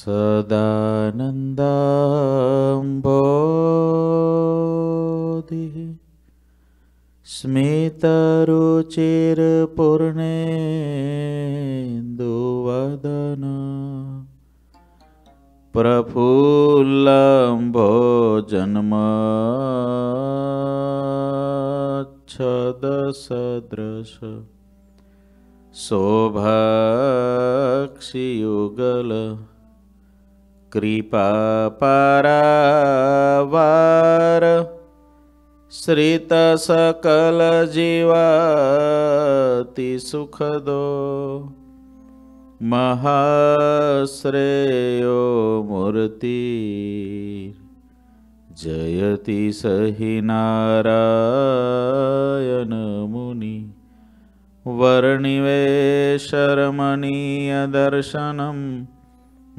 सदानन्दम्भोधिः स्मितरुचिरपूर्णेन्दुवदन प्रफुल्लम्भो छदसदृश शोभाक्षियुगल कृपापरावार सुखदो महाश्रेयो मूर्ति जयति स हि नारयनमुनि वर्णिवेशरमणीयदर्शनम्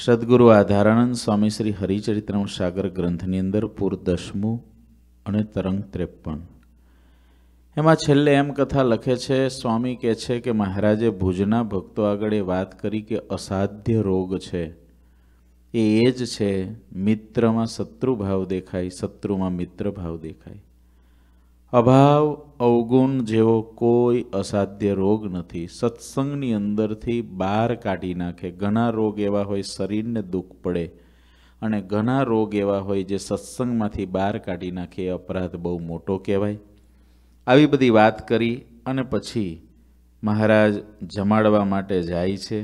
સદગુરુ આધારાનંદ સ્વામી શ્રી હરિચરિત્રમ સાગર ગ્રંથની અંદર પૂર દસમું અને તરંગ ત્રેપન એમાં છેલ્લે એમ કથા લખે છે સ્વામી કહે છે કે મહારાજે ભુજના ભક્તો આગળ એ વાત કરી કે અસાધ્ય રોગ છે એ એ જ છે મિત્રમાં શત્રુ ભાવ દેખાય શત્રુમાં મિત્ર ભાવ દેખાય અભાવ અવગુણ જેવો કોઈ અસાધ્ય રોગ નથી સત્સંગની અંદરથી બહાર કાઢી નાખે ઘણા રોગ એવા હોય શરીરને દુઃખ પડે અને ઘણા રોગ એવા હોય જે સત્સંગમાંથી બહાર કાઢી નાખે એ અપરાધ બહુ મોટો કહેવાય આવી બધી વાત કરી અને પછી મહારાજ જમાડવા માટે જાય છે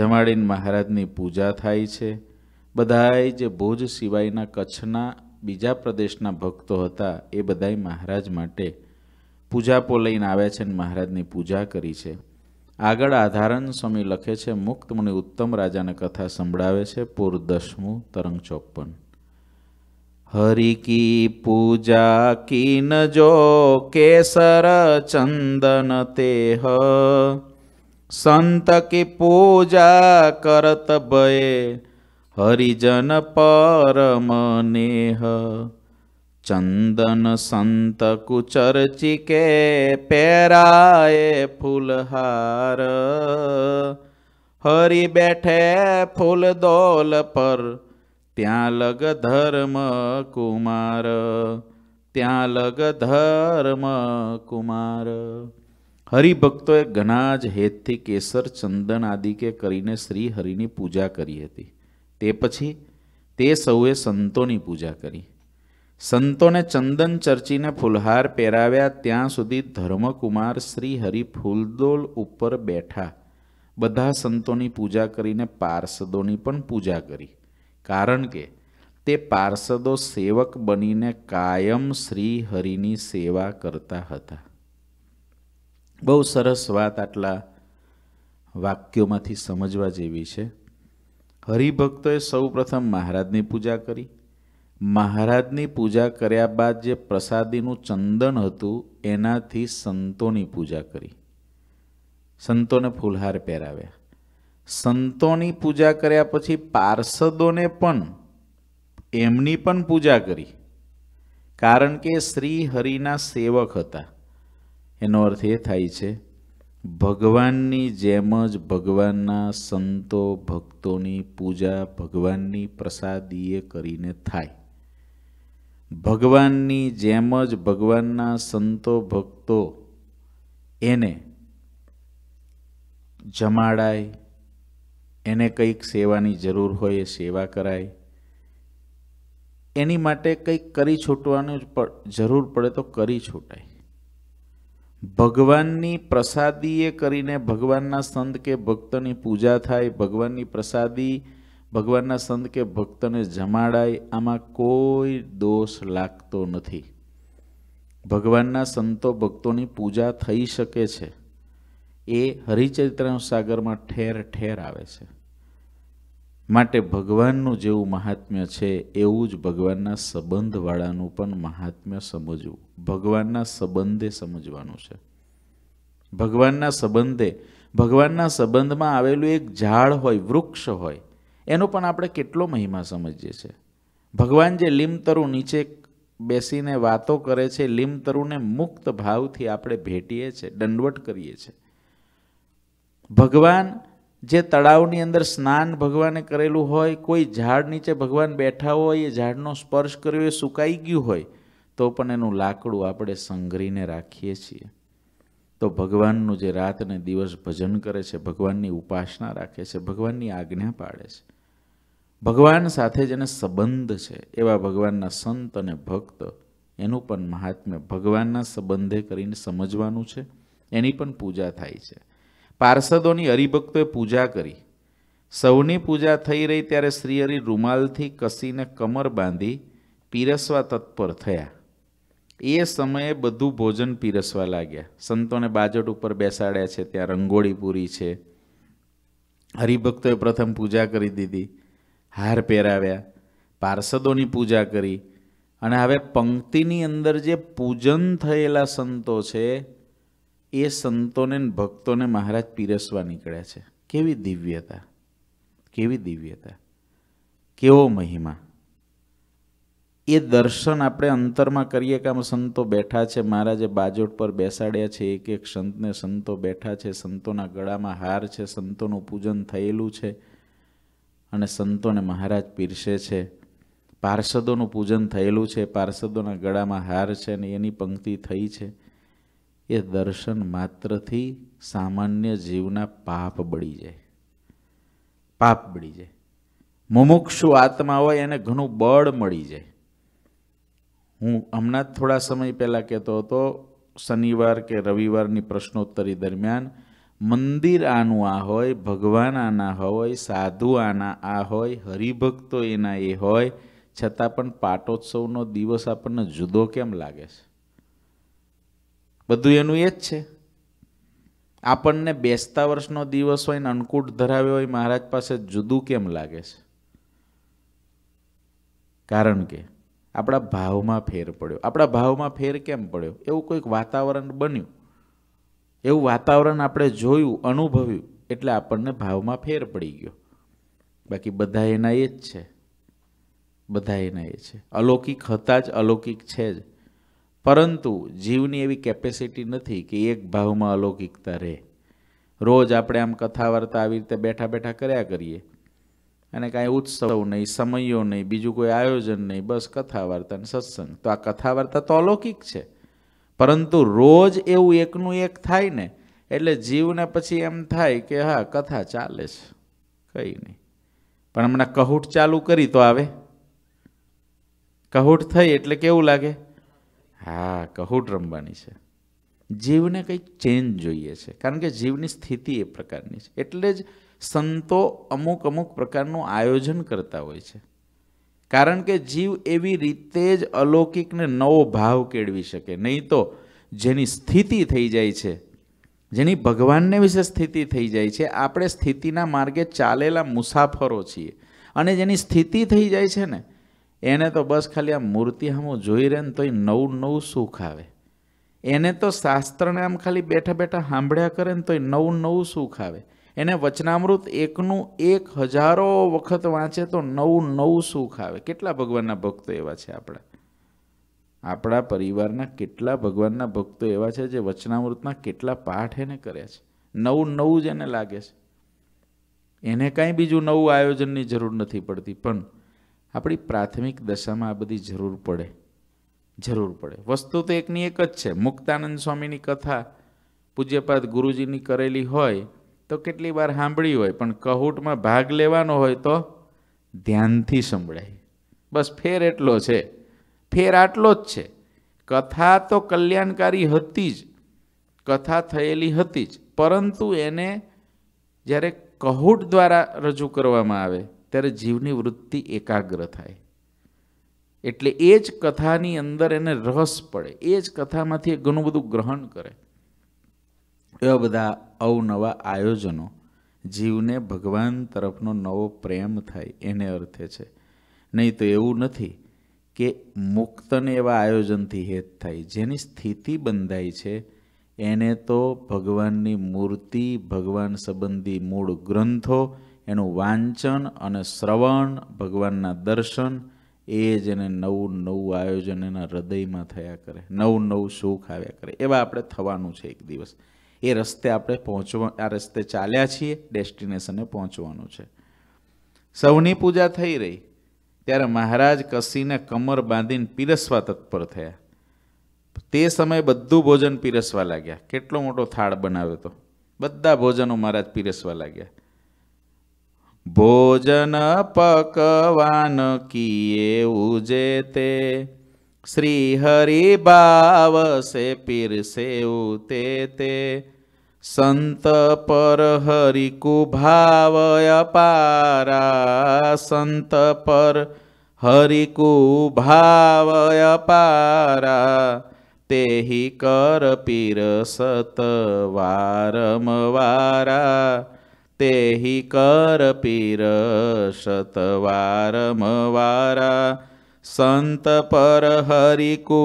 જમાડીને મહારાજની પૂજા થાય છે બધાય જે ભુજ સિવાયના કચ્છના બીજા પ્રદેશના ભક્તો હતા એ બધાય મહારાજ માટે પૂજાપો લઈને આવ્યા છે અને મહારાજની પૂજા કરી છે આગળ આધારણ સ્વામી લખે છે મુક્ત મને ઉત્તમ રાજાને કથા સંભળાવે છે પૂર દસમું તરંગ ચોપન हरि પૂજા पूजा की न जो केसर चंदन तेह संत की पूजा करत बये હરિજન પરમ નેહ ચંદન સંત કુચર્ચિકે પેરાય ફૂલહાર હરી બેઠે ફૂલ દોલ પર ત્યાં લગ ધર્મ કુમાર ત્યાં લગ ધર્મ કુમાર હરિભક્તોએ ઘણા જ હેતથી કેસર ચંદન આદિ કે કરીને શ્રી હરિની પૂજા કરી હતી તે પછી તે સૌએ સંતોની પૂજા કરી સંતોને ચંદન ચર્ચીને ફૂલહાર પહેરાવ્યા ત્યાં સુધી ધર્મકુમાર શ્રી હરિ ફૂલદોલ ઉપર બેઠા બધા સંતોની પૂજા કરીને પાર્ષદોની પણ પૂજા કરી કારણ કે તે પાર્ષદો સેવક બનીને કાયમ શ્રી હરિની સેવા કરતા હતા બહુ સરસ વાત આટલા વાક્યોમાંથી સમજવા જેવી છે હરિભક્તોએ સૌપ્રથમ મહારાજની પૂજા કરી મહારાજની પૂજા કર્યા બાદ જે પ્રસાદીનું ચંદન હતું એનાથી સંતોની પૂજા કરી સંતોને ફૂલહાર પહેરાવ્યા સંતોની પૂજા કર્યા પછી પાર્ષદોને પણ એમની પણ પૂજા કરી કારણ કે શ્રી હરિના સેવક હતા એનો અર્થ એ થાય છે ભગવાનની જેમ જ ભગવાનના સંતો ભક્તોની પૂજા ભગવાનની પ્રસાદીએ કરીને થાય ભગવાનની જેમ જ ભગવાનના સંતો ભક્તો એને જમાડાય એને કંઈક સેવાની જરૂર હોય એ સેવા કરાય એની માટે કંઈક કરી છૂટવાનું જરૂર પડે તો કરી છૂટાય ભગવાનની પ્રસાદીએ કરીને ભગવાનના સંત કે ભક્તની પૂજા થાય ભગવાનની પ્રસાદી ભગવાનના સંત કે ભક્તને જમાડાય આમાં કોઈ દોષ લાગતો નથી ભગવાનના સંતો ભક્તોની પૂજા થઈ શકે છે એ હરિચરિત્રનો સાગરમાં ઠેર ઠેર આવે છે માટે ભગવાનનું જેવું મહાત્મ્ય છે એવું જ ભગવાનના સંબંધવાળાનું પણ મહાત્મ્ય સમજવું ભગવાનના સંબંધે સમજવાનું છે ભગવાનના સંબંધે ભગવાનના સંબંધમાં આવેલું એક ઝાડ હોય વૃક્ષ હોય એનો પણ આપણે કેટલો મહિમા સમજીએ છીએ ભગવાન જે લીમતરુ નીચે બેસીને વાતો કરે છે લીમતરુને મુક્ત ભાવથી આપણે ભેટીએ છીએ દંડવટ કરીએ છીએ ભગવાન જે તળાવની અંદર સ્નાન ભગવાને કરેલું હોય કોઈ ઝાડ નીચે ભગવાન બેઠા હોય એ ઝાડનો સ્પર્શ કર્યો એ સુકાઈ ગયું હોય તો પણ એનું લાકડું આપણે સંઘરીને રાખીએ છીએ તો ભગવાનનું જે રાત અને દિવસ ભજન કરે છે ભગવાનની ઉપાસના રાખે છે ભગવાનની આજ્ઞા પાડે છે ભગવાન સાથે જેને સંબંધ છે એવા ભગવાનના સંત અને ભક્ત એનું પણ મહાત્મ્ય ભગવાનના સંબંધે કરીને સમજવાનું છે એની પણ પૂજા થાય છે પાર્ષદોની હરિભક્તોએ પૂજા કરી સૌની પૂજા થઈ રહી ત્યારે શ્રીહરિ રૂમાલથી કસીને કમર બાંધી પીરસવા તત્પર થયા એ સમયે બધું ભોજન પીરસવા લાગ્યા સંતોને બાજટ ઉપર બેસાડ્યા છે ત્યાં રંગોળી પૂરી છે હરિભક્તોએ પ્રથમ પૂજા કરી દીધી હાર પહેરાવ્યા પાર્ષદોની પૂજા કરી અને હવે પંક્તિની અંદર જે પૂજન થયેલા સંતો છે એ સંતોને ભક્તોને મહારાજ પીરસવા નીકળ્યા છે કેવી દિવ્યતા કેવી દિવ્યતા કેવો મહિમા એ દર્શન આપણે અંતરમાં કરીએ કે આમ સંતો બેઠા છે મહારાજે બાજોટ પર બેસાડ્યા છે એક એક સંતને સંતો બેઠા છે સંતોના ગળામાં હાર છે સંતોનું પૂજન થયેલું છે અને સંતોને મહારાજ પીરસે છે પાર્ષદોનું પૂજન થયેલું છે પાર્ષદોના ગળામાં હાર છે અને એની પંક્તિ થઈ છે એ દર્શન માત્રથી સામાન્ય જીવના પાપ બળી જાય પાપ બળી જાય મુમુક્ષુ આત્મા હોય એને ઘણું બળ મળી જાય હું હમણાં જ થોડા સમય પહેલાં કહેતો હતો શનિવાર કે રવિવારની પ્રશ્નોત્તરી દરમિયાન મંદિર આનું આ હોય ભગવાન આના હોય સાધુ આના આ હોય હરિભક્તો એના એ હોય છતાં પણ પાટોત્સવનો દિવસ આપણને જુદો કેમ લાગે છે બધું એનું એ જ છે આપણને બેસતા વર્ષનો દિવસ હોય ને અન્નકૂટ ધરાવ્યો હોય મહારાજ પાસે જુદું કેમ લાગે છે કારણ કે આપણા ભાવમાં ફેર પડ્યો આપણા ભાવમાં ફેર કેમ પડ્યો એવું કોઈક વાતાવરણ બન્યું એવું વાતાવરણ આપણે જોયું અનુભવ્યું એટલે આપણને ભાવમાં ફેર પડી ગયો બાકી બધા એના એ જ છે બધા એના એ છે અલૌકિક હતા જ અલૌકિક છે જ પરંતુ જીવની એવી કેપેસિટી નથી કે એક ભાવમાં અલૌકિકતા રહે રોજ આપણે આમ કથા વાર્તા આવી રીતે બેઠા બેઠા કર્યા કરીએ અને કાંઈ ઉત્સવ નહીં સમયો નહીં બીજું કોઈ આયોજન નહીં બસ કથા વાર્તા અને સત્સંગ તો આ કથા વાર્તા તો અલૌકિક છે પરંતુ રોજ એવું એકનું એક થાય ને એટલે જીવને પછી એમ થાય કે હા કથા ચાલે છે કંઈ નહીં પણ હમણાં કહુટ ચાલુ કરી તો આવે કહુટ થઈ એટલે કેવું લાગે હા કહુટ રમવાની છે જીવને કંઈક ચેન્જ જોઈએ છે કારણ કે જીવની સ્થિતિ એ પ્રકારની છે એટલે જ સંતો અમુક અમુક પ્રકારનું આયોજન કરતા હોય છે કારણ કે જીવ એવી રીતે જ અલૌકિકને નવો ભાવ કેળવી શકે નહીં તો જેની સ્થિતિ થઈ જાય છે જેની ભગવાનને વિશે સ્થિતિ થઈ જાય છે આપણે સ્થિતિના માર્ગે ચાલેલા મુસાફરો છીએ અને જેની સ્થિતિ થઈ જાય છે ને એને તો બસ ખાલી આ મૂર્તિ હમ જોઈ રહે ને તોય નવું નવું સુખ આવે એને તો શાસ્ત્રને આમ ખાલી બેઠા બેઠા સાંભળ્યા કરે ને તોય નવું નવું સુખ આવે એને વચનામૃત એકનું એક હજારો વખત વાંચે તો નવું નવું સુખ આવે કેટલા ભગવાનના ભક્તો એવા છે આપણા આપણા પરિવારના કેટલા ભગવાનના ભક્તો એવા છે જે વચનામૃતના કેટલા પાઠ એને કર્યા છે નવું નવું જ એને લાગે છે એને કાંઈ બીજું નવું આયોજનની જરૂર નથી પડતી પણ આપણી પ્રાથમિક દશામાં આ બધી જરૂર પડે જરૂર પડે વસ્તુ તો એકની એક જ છે મુક્તાનંદ સ્વામીની કથા પૂજ્યપાદ ગુરુજીની કરેલી હોય તો કેટલી વાર સાંભળી હોય પણ કહુટમાં ભાગ લેવાનો હોય તો ધ્યાનથી સંભળાય બસ ફેર એટલો છે ફેર આટલો જ છે કથા તો કલ્યાણકારી હતી જ કથા થયેલી હતી જ પરંતુ એને જ્યારે કહુટ દ્વારા રજૂ કરવામાં આવે ત્યારે જીવની વૃત્તિ એકાગ્ર થાય એટલે એ જ કથાની અંદર એને રસ પડે એ જ કથામાંથી એ ઘણું બધું ગ્રહણ કરે એવા બધા અવનવા આયોજનો જીવને ભગવાન તરફનો નવો પ્રેમ થાય એને અર્થે છે નહીં તો એવું નથી કે મુક્તને એવા આયોજનથી હેત થાય જેની સ્થિતિ બંધાય છે એને તો ભગવાનની મૂર્તિ ભગવાન સંબંધી મૂળ ગ્રંથો એનું વાંચન અને શ્રવણ ભગવાનના દર્શન એ જ એને નવું નવું આયોજન એના હૃદયમાં થયા કરે નવું નવું સુખ આવ્યા કરે એવા આપણે થવાનું છે એક દિવસ એ રસ્તે આપણે પહોંચવા આ રસ્તે ચાલ્યા છીએ ડેસ્ટિનેશને પહોંચવાનું છે સૌની પૂજા થઈ રહી ત્યારે મહારાજ કસીને કમર બાંધીને પીરસવા તત્પર થયા તે સમયે બધું ભોજન પીરસવા લાગ્યા કેટલો મોટો થાળ બનાવ્યો હતો બધા ભોજનો મહારાજ પીરસવા લાગ્યા ભોજન પકવાન કિયે ઉજે તે શ્રી હરિ ભાવ સે પીર સે ઉતે તે સંત પર હરિ કુભાવ અપારા સંત પર હરિ કુભાવ અપારા તેહી કર પીર સત વારમ વારા તેહી કર પીર શતવારમવારા સંત પર હરિકુ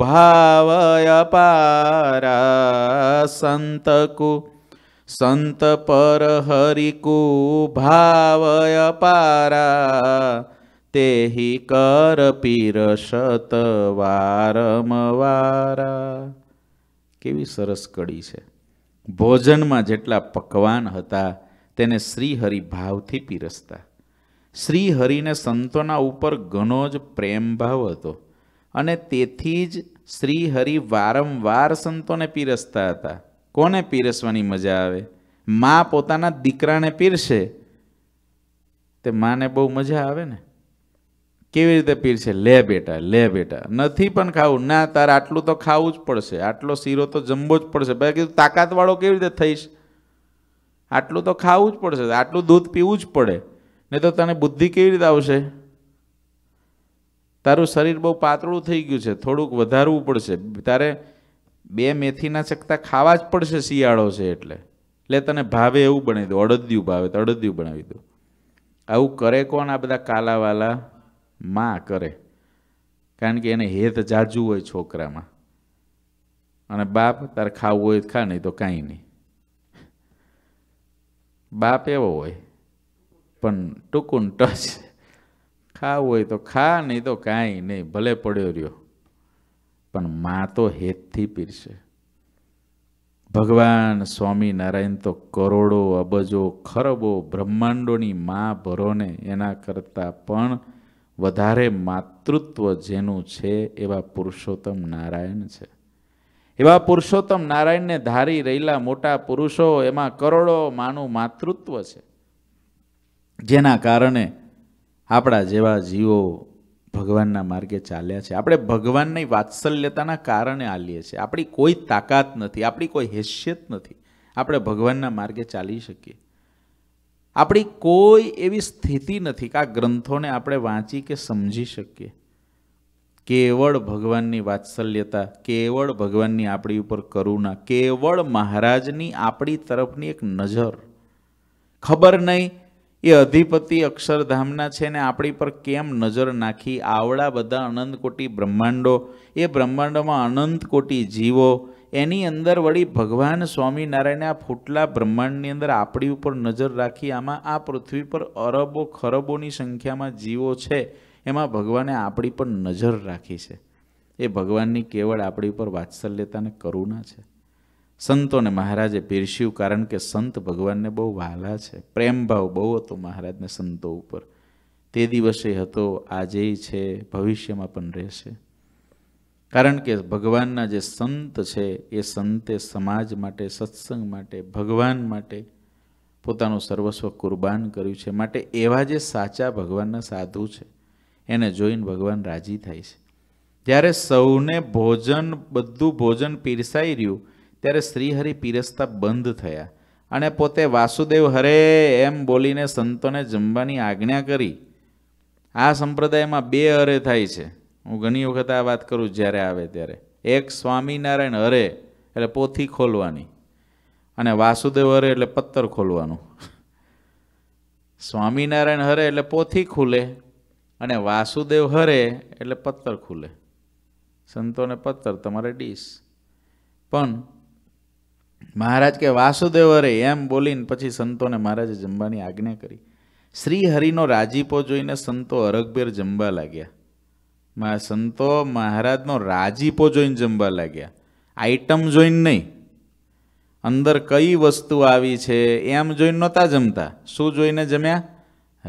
ભાવય પારા સંતકુ સંત પર હરિકુ ભાવય પારા તેહી કર પીર શતવારમવારા કેવી સરસ કડી છે ભોજનમાં જેટલા પકવાન હતા તેને શ્રીહરિ ભાવથી પીરસતા શ્રીહરિને સંતોના ઉપર ઘણો જ પ્રેમભાવ હતો અને તેથી જ શ્રીહરિ વારંવાર સંતોને પીરસતા હતા કોને પીરસવાની મજા આવે મા પોતાના દીકરાને પીરશે તે માને બહુ મજા આવે ને કેવી રીતે પીરશે લે બેટા લે બેટા નથી પણ ખાવું ના તારે આટલું તો ખાવું જ પડશે આટલો શીરો તો જમવો જ પડશે ભાઈ કીધું તાકાતવાળો કેવી રીતે થઈશ આટલું તો ખાવું જ પડશે આટલું દૂધ પીવું જ પડે નહીં તો તને બુદ્ધિ કેવી રીતે આવશે તારું શરીર બહુ પાતળું થઈ ગયું છે થોડુંક વધારવું પડશે તારે બે મેથીના ચકતા ખાવા જ પડશે શિયાળો છે એટલે એટલે તને ભાવે એવું બનાવી દો અડદિયું ભાવે તો અડદિયું બનાવી દો આવું કરે કોણ આ બધા કાલાવાલા મા કરે કારણ કે એને હેત જાજુ હોય છોકરામાં અને બાપ તારે ખાવું હોય ખા નહીં તો કાંઈ નહીં બાપ એવો હોય પણ ટૂંકું ટચ ખાવું હોય તો ખા નહીં તો કાંઈ નહીં ભલે પડ્યો રહ્યો પણ મા તો હેતથી પીરશે ભગવાન સ્વામિનારાયણ તો કરોડો અબજો ખરબો બ્રહ્માંડોની મા ભરોને એના કરતાં પણ વધારે માતૃત્વ જેનું છે એવા પુરુષોત્તમ નારાયણ છે એવા પુરુષોત્તમ નારાયણને ધારી રહેલા મોટા પુરુષો એમાં કરોડો માનું માતૃત્વ છે જેના કારણે આપણા જેવા જીવો ભગવાનના માર્ગે ચાલ્યા છે આપણે ભગવાનની વાત્સલ્યતાના કારણે આલીએ છીએ આપણી કોઈ તાકાત નથી આપણી કોઈ હેસિયત નથી આપણે ભગવાનના માર્ગે ચાલી શકીએ આપણી કોઈ એવી સ્થિતિ નથી કે આ ગ્રંથોને આપણે વાંચી કે સમજી શકીએ કેવળ ભગવાનની વાત્સલ્યતા કેવળ ભગવાનની આપણી ઉપર કરુણા કેવળ મહારાજની આપણી તરફની એક નજર ખબર નહીં એ અધિપતિ અક્ષરધામના છે ને આપણી પર કેમ નજર નાખી આવડા બધા અનંતકોટી બ્રહ્માંડો એ બ્રહ્માંડોમાં અનંતકોટી જીવો એની અંદર વળી ભગવાન સ્વામિનારાયણે આ ફૂટલા બ્રહ્માંડની અંદર આપણી ઉપર નજર રાખી આમાં આ પૃથ્વી પર અરબો ખરબોની સંખ્યામાં જીવો છે એમાં ભગવાને આપણી પર નજર રાખી છે એ ભગવાનની કેવળ આપણી પર વાત્સલ્યતાને કરુણા છે સંતોને મહારાજે પીરસ્યું કારણ કે સંત ભગવાનને બહુ વહાલા છે પ્રેમભાવ બહુ હતો મહારાજને સંતો ઉપર તે દિવસે હતો આજે છે ભવિષ્યમાં પણ રહેશે કારણ કે ભગવાનના જે સંત છે એ સંતે સમાજ માટે સત્સંગ માટે ભગવાન માટે પોતાનું સર્વસ્વ કુરબાન કર્યું છે માટે એવા જે સાચા ભગવાનના સાધુ છે એને જોઈને ભગવાન રાજી થાય છે જ્યારે સૌને ભોજન બધું ભોજન પીરસાઈ રહ્યું ત્યારે શ્રીહરિ પીરસતા બંધ થયા અને પોતે વાસુદેવ હરે એમ બોલીને સંતોને જમવાની આજ્ઞા કરી આ સંપ્રદાયમાં બે હરે થાય છે હું ઘણી વખત આ વાત કરું જ્યારે આવે ત્યારે એક સ્વામિનારાયણ હરે એટલે પોથી ખોલવાની અને વાસુદેવ હરે એટલે પત્તર ખોલવાનું સ્વામિનારાયણ હરે એટલે પોથી ખુલે અને વાસુદેવ હરે એટલે પત્તર ખુલે સંતોને પત્તર તમારે ડીશ પણ મહારાજ કે વાસુદેવ હરે એમ બોલીને પછી સંતોને મહારાજે જમવાની આજ્ઞા કરી શ્રી હરિનો રાજીપો જોઈને સંતો અરગભેર જમવા લાગ્યા મા સંતો મહારાજનો રાજીપો જોઈને જમવા લાગ્યા આઈટમ જોઈને નહીં અંદર કઈ વસ્તુ આવી છે એમ જોઈને નહોતા જમતા શું જોઈને જમ્યા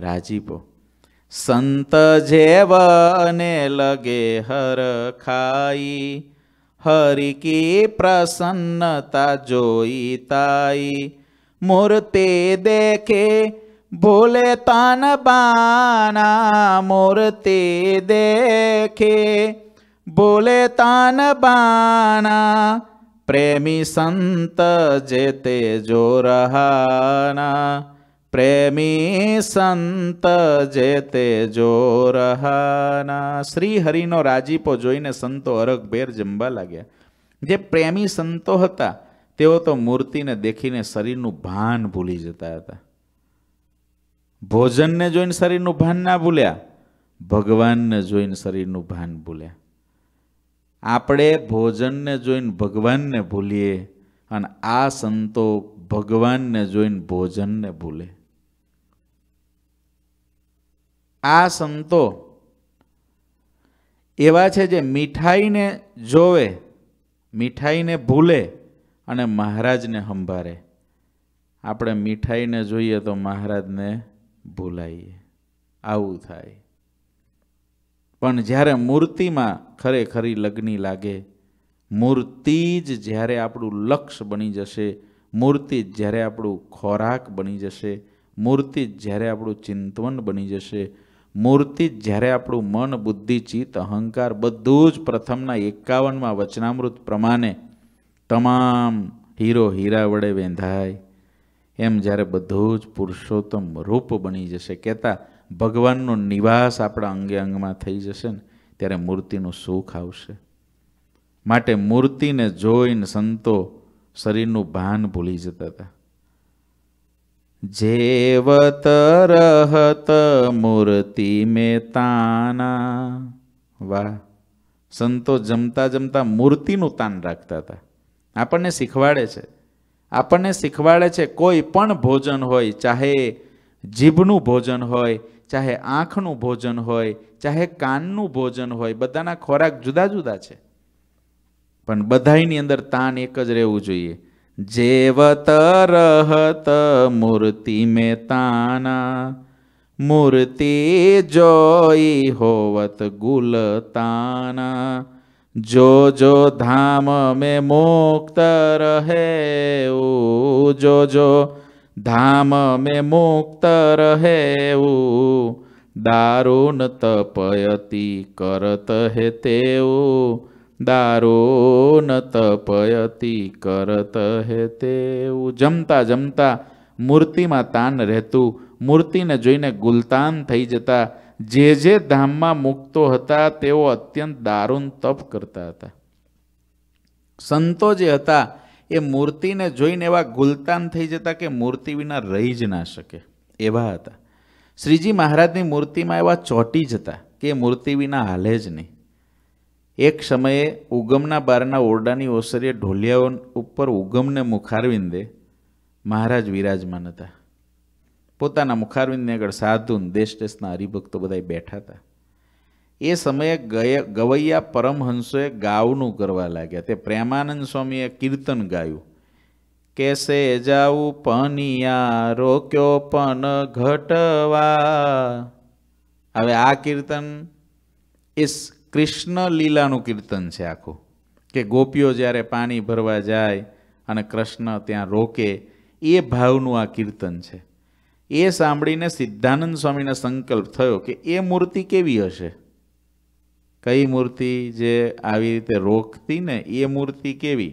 રાજીપો સંત જેવને લગે હર ખાઈ હરી કી પ્રસન્નતા જોઈ તાઈ મૂર્તિ દેખે ભોલે તન બાના મૂર્તિ દેખે ભોલે તન બાના પ્રેમી સંત જે તે જો રહાના પ્રેમી સંત જે તે જો રહના શ્રી હરિનો રાજીપો જોઈને સંતો અરગભેર જમવા લાગ્યા જે પ્રેમી સંતો હતા તેઓ તો મૂર્તિને દેખીને શરીરનું ભાન ભૂલી જતા હતા ભોજનને જોઈને શરીરનું ભાન ના ભૂલ્યા ભગવાનને જોઈને શરીરનું ભાન ભૂલ્યા આપણે ભોજનને જોઈને ભગવાનને ભૂલીએ અને આ સંતો ભગવાનને જોઈને ભોજનને ભૂલે આ સંતો એવા છે જે મીઠાઈને જોવે મીઠાઈને ભૂલે અને મહારાજને સંભારે આપણે મીઠાઈને જોઈએ તો મહારાજને ભૂલાઈએ આવું થાય પણ જ્યારે મૂર્તિમાં ખરેખરી લગ્નિ લાગે મૂર્તિ જ જ્યારે આપણું લક્ષ બની જશે મૂર્તિ જ જ્યારે આપણું ખોરાક બની જશે મૂર્તિ જ જ્યારે આપણું ચિંતવન બની જશે મૂર્તિ જ જ્યારે આપણું મન બુદ્ધિ ચિત્ત અહંકાર બધું જ પ્રથમના એકાવનમાં વચનામૃત પ્રમાણે તમામ હીરો હીરા વડે વેંધાય એમ જ્યારે બધું જ પુરુષોત્તમ રૂપ બની જશે કહેતા ભગવાનનો નિવાસ આપણા અંગે અંગમાં થઈ જશે ને ત્યારે મૂર્તિનું સુખ આવશે માટે મૂર્તિને જોઈને સંતો શરીરનું ભાન ભૂલી જતા હતા જેવત રહત મૂર્તિ મેતાના વાહ સંતો જમતા જમતા મૂર્તિનું તાન રાખતા હતા આપણને શીખવાડે છે આપણને શીખવાડે છે કોઈ પણ ભોજન હોય ચાહે જીભનું ભોજન હોય ચાહે આંખનું ભોજન હોય ચાહે કાનનું ભોજન હોય બધાના ખોરાક જુદા જુદા છે પણ બધાની અંદર તાન એક જ રહેવું જોઈએ જેવત રહત મૂર્તિ મેતાના મૂર્તિ જોઈ હોવત ગુલતાના જો જો ધામ મે મુક્ત રહે જો જો ધામ મે મુક્ત રહે દારૂણ તપયતી કરત હે તેવું દારો ન તપયતિ કરત હે તેવું જમતા જમતા મૂર્તિમાં તાન રહેતું મૂર્તિને જોઈને ગુલતાન થઈ જતા જે જે ધામમાં મૂકતો હતા તેઓ અત્યંત દારૂણ તપ કરતા હતા સંતો જે હતા એ મૂર્તિને જોઈને એવા ગુલતાન થઈ જતા કે મૂર્તિ વિના રહી જ ના શકે એવા હતા શ્રીજી મહારાજની મૂર્તિમાં એવા ચોટી જતા કે મૂર્તિ વિના હાલે જ નહીં એક સમયે ઉગમના બારના ઓરડાની ઓસરીએ ઢોલિયાઓ ઉપર ઉગમને મુખારવિંદે મહારાજ વિરાજમાન હતા પોતાના મુખારવિંદની આગળ સાધુન દેશ દેશના હરિભક્તો બધા બેઠા હતા એ સમયે ગય ગવૈયા પરમહંસોએ ગાવનું કરવા લાગ્યા તે પ્રેમાનંદ સ્વામીએ કીર્તન ગાયું કેસે જાવું પનિયા રોક્યો પન ઘટવા હવે આ કીર્તન ઇસ કૃષ્ણ લીલાનું કીર્તન છે આખું કે ગોપીઓ જ્યારે પાણી ભરવા જાય અને કૃષ્ણ ત્યાં રોકે એ ભાવનું આ કીર્તન છે એ સાંભળીને સિદ્ધાનંદ સ્વામીને સંકલ્પ થયો કે એ મૂર્તિ કેવી હશે કઈ મૂર્તિ જે આવી રીતે રોકતી ને એ મૂર્તિ કેવી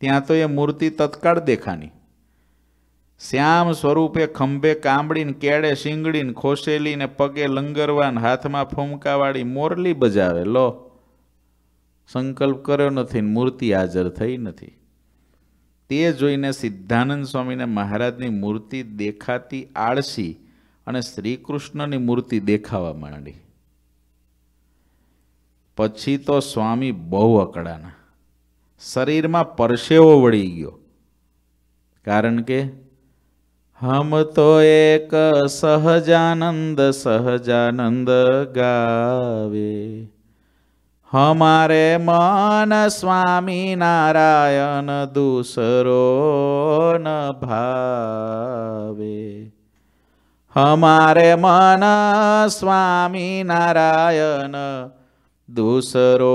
ત્યાં તો એ મૂર્તિ તત્કાળ દેખાની શ્યામ સ્વરૂપે ખંભે કામડીને કેળે શીંગડીને ખોસેલીને પગે લંગરવાન હાથમાં ફૂમકાવાળી મોરલી બજાવે લો સંકલ્પ કર્યો નથી ને મૂર્તિ હાજર થઈ નથી તે જોઈને સિદ્ધાનંદ સ્વામીને મહારાજની મૂર્તિ દેખાતી આળસી અને શ્રીકૃષ્ણની મૂર્તિ દેખાવા માંડી પછી તો સ્વામી બહુ અકડાના શરીરમાં પરસેવો વળી ગયો કારણ કે हम तो एक सहजानंद सहजानंद गावे हमारे मन स्वामी नारायण दूसरो न भावे हमारे मन स्वामी नारायण दूसरो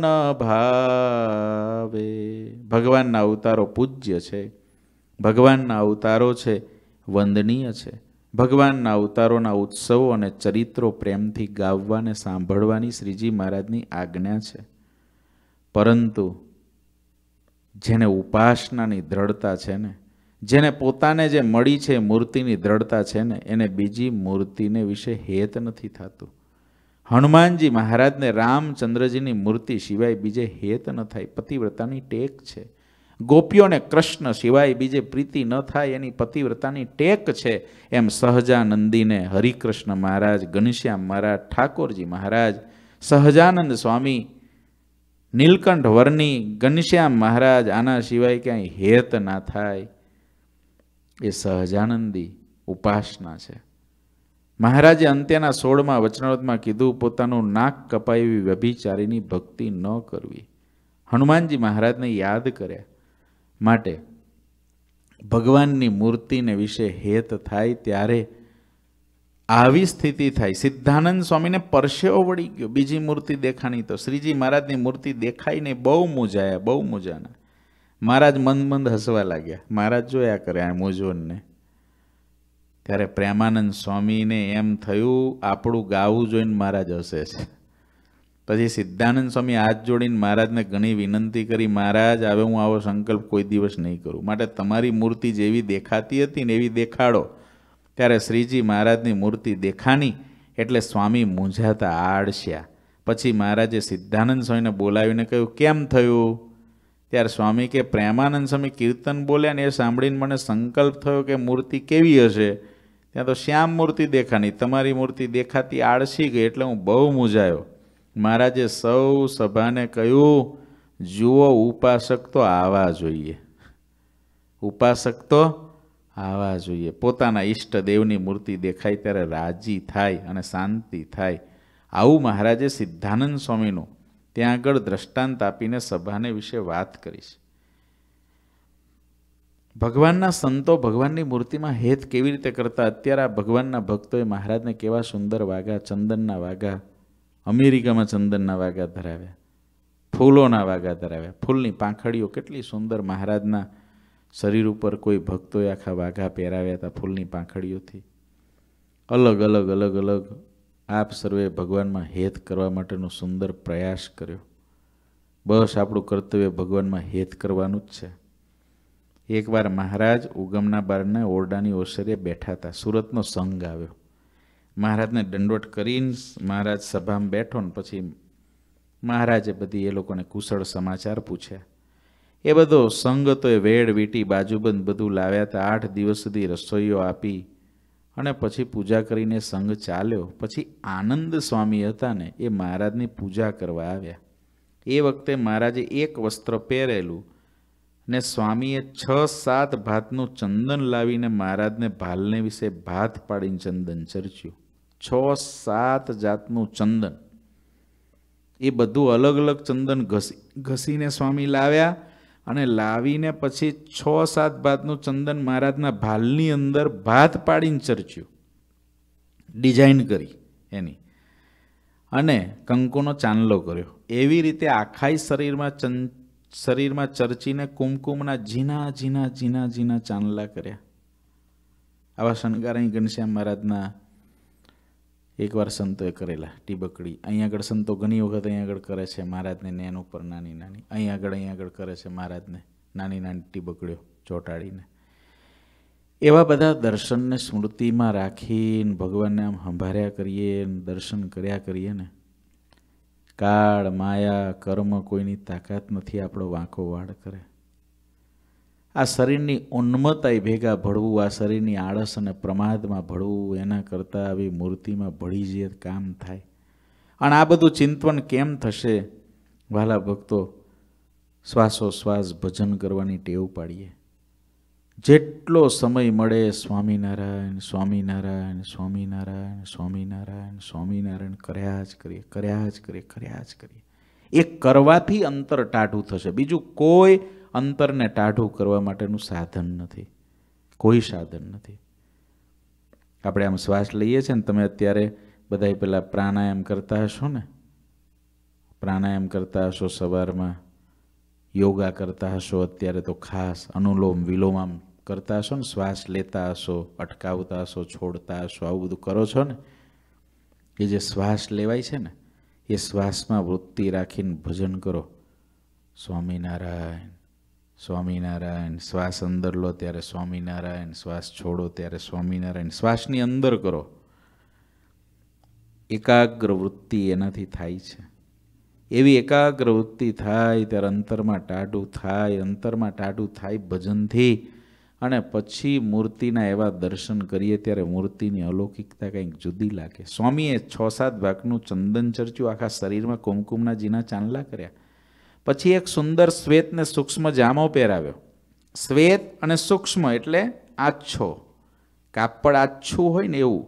न ભાવે ભગવાનના અવતારો પૂજ્ય છે ભગવાનના અવતારો છે વંદનીય છે ભગવાનના અવતારોના ઉત્સવો અને ચરિત્રો પ્રેમથી ગાવવા અને સાંભળવાની શ્રીજી મહારાજની આજ્ઞા છે પરંતુ જેને ઉપાસનાની દ્રઢતા છે ને જેને પોતાને જે મળી છે મૂર્તિની દ્રઢતા છે ને એને બીજી મૂર્તિને વિશે હેત નથી થતું હનુમાનજી મહારાજને રામચંદ્રજીની મૂર્તિ સિવાય બીજે હેત ન થાય પતિવ્રતાની ટેક છે ગોપીઓને કૃષ્ણ સિવાય બીજે પ્રીતિ ન થાય એની પતિવ્રતાની ટેક છે એમ સહજાનંદીને હરિકૃષ્ણ મહારાજ ઘનશ્યામ મહારાજ ઠાકોરજી મહારાજ સહજાનંદ સ્વામી નીલકંઠ વર્ની ઘનશ્યામ મહારાજ આના સિવાય ક્યાંય હેત ના થાય એ સહજાનંદી ઉપાસના છે મહારાજે અંત્યના સોળમાં વચનાવતમાં કીધું પોતાનું નાક કપાયેવી વ્યભિચારીની ભક્તિ ન કરવી હનુમાનજી મહારાજને યાદ કર્યા માટે ભગવાનની મૂર્તિને વિશે હેત થાય ત્યારે આવી સ્થિતિ થાય સિદ્ધાનંદ સ્વામીને પરસેવો વળી ગયો બીજી મૂર્તિ દેખાણી તો શ્રીજી મહારાજની મૂર્તિ દેખાઈને બહુ મૂજાયા બહુ મૂજાના મહારાજ મંદ મંદ હસવા લાગ્યા મહારાજ જોયા કરે આ મૂંઝવણને ત્યારે પ્રેમાનંદ સ્વામીને એમ થયું આપણું ગાવું જોઈને મહારાજ હસે છે પછી સિદ્ધાનંદ સ્વામી હાથ જોડીને મહારાજને ઘણી વિનંતી કરી મહારાજ હવે હું આવો સંકલ્પ કોઈ દિવસ નહીં કરું માટે તમારી મૂર્તિ જેવી દેખાતી હતી ને એવી દેખાડો ત્યારે શ્રીજી મહારાજની મૂર્તિ દેખાણી એટલે સ્વામી મૂંઝાતા આળસ્યા પછી મહારાજે સિદ્ધાનંદ સ્વામીને બોલાવીને કહ્યું કેમ થયું ત્યારે સ્વામી કે પ્રેમાનંદ સ્વામી કીર્તન બોલ્યા ને એ સાંભળીને મને સંકલ્પ થયો કે મૂર્તિ કેવી હશે ત્યાં તો શ્યામ મૂર્તિ દેખાણી તમારી મૂર્તિ દેખાતી આળસી ગઈ એટલે હું બહુ મૂંઝાયો મહારાજે સૌ સભાને કહ્યું જુઓ ઉપાસક તો આવા જોઈએ ઉપાસક તો આવા જોઈએ પોતાના ઈષ્ટ દેવની મૂર્તિ દેખાય ત્યારે રાજી થાય અને શાંતિ થાય આવું મહારાજે સિદ્ધાનંદ સ્વામીનું ત્યાં આગળ દ્રષ્ટાંત આપીને સભાને વિશે વાત કરીશ ભગવાનના સંતો ભગવાનની મૂર્તિમાં હેત કેવી રીતે કરતા અત્યારે આ ભગવાનના ભક્તોએ મહારાજને કેવા સુંદર વાગા ચંદનના વાગા અમેરિકામાં ચંદનના વાગા ધરાવ્યા ફૂલોના વાગા ધરાવ્યા ફૂલની પાંખડીઓ કેટલી સુંદર મહારાજના શરીર ઉપર કોઈ ભક્તોએ આખા વાઘા પહેરાવ્યા હતા ફૂલની પાંખડીઓથી અલગ અલગ અલગ અલગ આપ સર્વે ભગવાનમાં હેત કરવા માટેનો સુંદર પ્રયાસ કર્યો બસ આપણું કર્તવ્ય ભગવાનમાં હેત કરવાનું જ છે એકવાર મહારાજ ઉગમના બારના ઓરડાની ઓસરે બેઠા હતા સુરતનો સંઘ આવ્યો મહારાજને દંડોટ કરીને મહારાજ સભામાં બેઠો ને પછી મહારાજે બધી એ લોકોને કુશળ સમાચાર પૂછ્યા એ બધો સંગતોએ વેડ વીટી બાજુબંધ બધું લાવ્યા હતા આઠ દિવસ સુધી રસોઈઓ આપી અને પછી પૂજા કરીને સંઘ ચાલ્યો પછી આનંદ સ્વામી હતા ને એ મહારાજની પૂજા કરવા આવ્યા એ વખતે મહારાજે એક વસ્ત્ર પહેરેલું ને સ્વામીએ છ સાત ભાતનું ચંદન લાવીને મહારાજને ભાલને વિશે ભાત પાડીને ચંદન ચર્ચ્યું છ સાત જાતનું ચંદન એ બધું અલગ અલગ ચંદન ઘસી ઘસીને સ્વામી લાવ્યા અને લાવીને પછી છ સાત ભાતનું ચંદન મહારાજના ભાલની અંદર ભાત પાડીને ચર્ચ્યું ડિઝાઇન કરી એની અને કંકુનો ચાંદલો કર્યો એવી રીતે આખાઈ શરીરમાં ચં શરીરમાં ચર્ચીને કુમકુમના ઝીના ઝીના ઝીના ઝીના ચાંદલા કર્યા આવા શણગારાઈ અહીં ઘનશ્યામ મહારાજના એકવાર સંતોએ કરેલા ટીબકડી અહીં આગળ સંતો ઘણી વખત અહીં આગળ કરે છે મહારાજને નેન ઉપર નાની નાની અહીં આગળ અહીં આગળ કરે છે મહારાજને નાની નાની ટીબકડીઓ ચોંટાડીને એવા બધા દર્શનને સ્મૃતિમાં રાખીને ભગવાનને આમ સંભાર્યા કરીએ દર્શન કર્યા કરીએ ને કાળ માયા કર્મ કોઈની તાકાત નથી આપણો વાંકો વાળ કરે આ શરીરની ઉન્મતાય ભેગા ભળવું આ શરીરની આળસ અને પ્રમાદમાં ભળવું એના કરતાં આવી મૂર્તિમાં ભળી જે કામ થાય અને આ બધું ચિંતવન કેમ થશે વાલા ભક્તો શ્વાસોશ્વાસ ભજન કરવાની ટેવ પાડીએ જેટલો સમય મળે સ્વામિનારાયણ સ્વામિનારાયણ સ્વામિનારાયણ સ્વામિનારાયણ સ્વામિનારાયણ કર્યા જ કરીએ કર્યા જ કરીએ કર્યા જ કરીએ એ કરવાથી અંતર ટાટું થશે બીજું કોઈ અંતરને ટાઢું કરવા માટેનું સાધન નથી કોઈ સાધન નથી આપણે આમ શ્વાસ લઈએ છીએ ને તમે અત્યારે બધા પહેલાં પ્રાણાયામ કરતા હશો ને પ્રાણાયામ કરતા હશો સવારમાં યોગા કરતા હશો અત્યારે તો ખાસ અનુલોમ વિલોમ આમ કરતા હશો ને શ્વાસ લેતા હશો અટકાવતા હશો છોડતા હશો આવું બધું કરો છો ને એ જે શ્વાસ લેવાય છે ને એ શ્વાસમાં વૃત્તિ રાખીને ભજન કરો સ્વામિનારાયણ સ્વામિનારાયણ શ્વાસ અંદર લો ત્યારે સ્વામિનારાયણ શ્વાસ છોડો ત્યારે સ્વામિનારાયણ શ્વાસની અંદર કરો એકાગ્ર વૃત્તિ એનાથી થાય છે એવી એકાગ્ર વૃત્તિ થાય ત્યારે અંતરમાં ટાઢું થાય અંતરમાં ટાઢું થાય ભજનથી અને પછી મૂર્તિના એવા દર્શન કરીએ ત્યારે મૂર્તિની અલૌકિકતા કંઈક જુદી લાગે સ્વામીએ છ સાત ભાગનું ચંદન ચર્ચ્યું આખા શરીરમાં કુમકુમના જીના ચાંદલા કર્યા પછી એક સુંદર શ્વેતને સૂક્ષ્મ જામો પહેરાવ્યો શ્વેત અને સૂક્ષ્મ એટલે આછો કાપડ આછું હોય ને એવું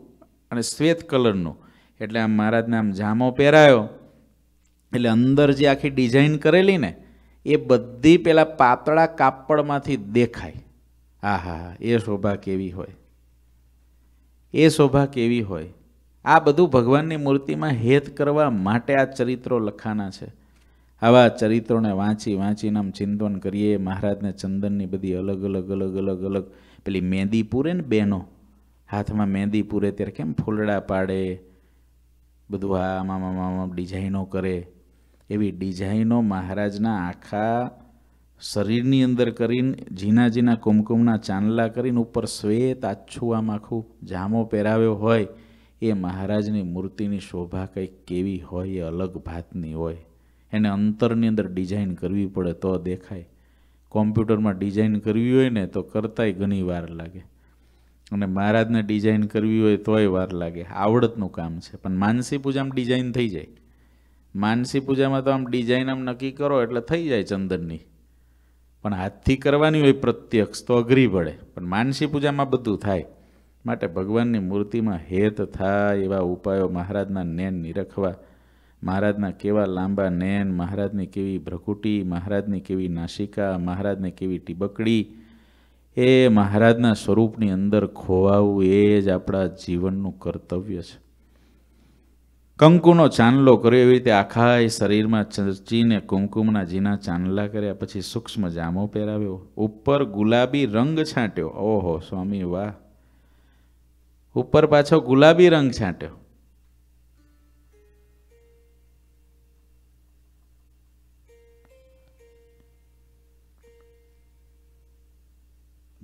અને શ્વેત કલરનું એટલે આમ મહારાજને આમ જામો પહેરાયો એટલે અંદર જે આખી ડિઝાઇન કરેલી ને એ બધી પેલા પાતળા કાપડમાંથી દેખાય હા હા એ શોભા કેવી હોય એ શોભા કેવી હોય આ બધું ભગવાનની મૂર્તિમાં હેત કરવા માટે આ ચરિત્રો લખાના છે આવા ચરિત્રોને વાંચી વાંચીને આમ ચિંતન કરીએ મહારાજને ચંદનની બધી અલગ અલગ અલગ અલગ અલગ પેલી મહેંદી પૂરે ને બહેનો હાથમાં મહેંદી પૂરે ત્યારે કેમ ફૂલડા પાડે બધું આ આમાં આમાં ડિઝાઇનો કરે એવી ડિઝાઇનો મહારાજના આખા શરીરની અંદર કરીને ઝીના ઝીના કુમકુમના ચાંદલા કરીને ઉપર શ્વેત આછું આમ આખું જામો પહેરાવ્યો હોય એ મહારાજની મૂર્તિની શોભા કંઈક કેવી હોય એ અલગ ભાતની હોય એને અંતરની અંદર ડિઝાઇન કરવી પડે તો દેખાય કોમ્પ્યુટરમાં ડિઝાઇન કરવી હોય ને તો કરતાંય ઘણી વાર લાગે અને મહારાજને ડિઝાઇન કરવી હોય તોય વાર લાગે આવડતનું કામ છે પણ માનસી પૂજામાં ડિઝાઇન થઈ જાય માનસી પૂજામાં તો આમ ડિઝાઇન આમ નક્કી કરો એટલે થઈ જાય ચંદનની પણ હાથથી કરવાની હોય પ્રત્યક્ષ તો અઘરી પડે પણ માનસી પૂજામાં બધું થાય માટે ભગવાનની મૂર્તિમાં હેત થાય એવા ઉપાયો મહારાજના નેન નિરખવા મહારાજના કેવા લાંબા નેન મહારાજની કેવી ભ્રકુટી મહારાજની કેવી નાસિકા મહારાજને કેવી ટીબકડી એ મહારાજના સ્વરૂપની અંદર ખોવાવું એ જ આપણા જીવનનું કર્તવ્ય છે કંકુનો ચાંદલો કર્યો એવી રીતે આખા એ શરીરમાં ચર્ચીને કુમકુમના જીના ચાંદલા કર્યા પછી સૂક્ષ્મ જામો પહેરાવ્યો ઉપર ગુલાબી રંગ છાંટ્યો ઓહો સ્વામી વાહ ઉપર પાછો ગુલાબી રંગ છાંટ્યો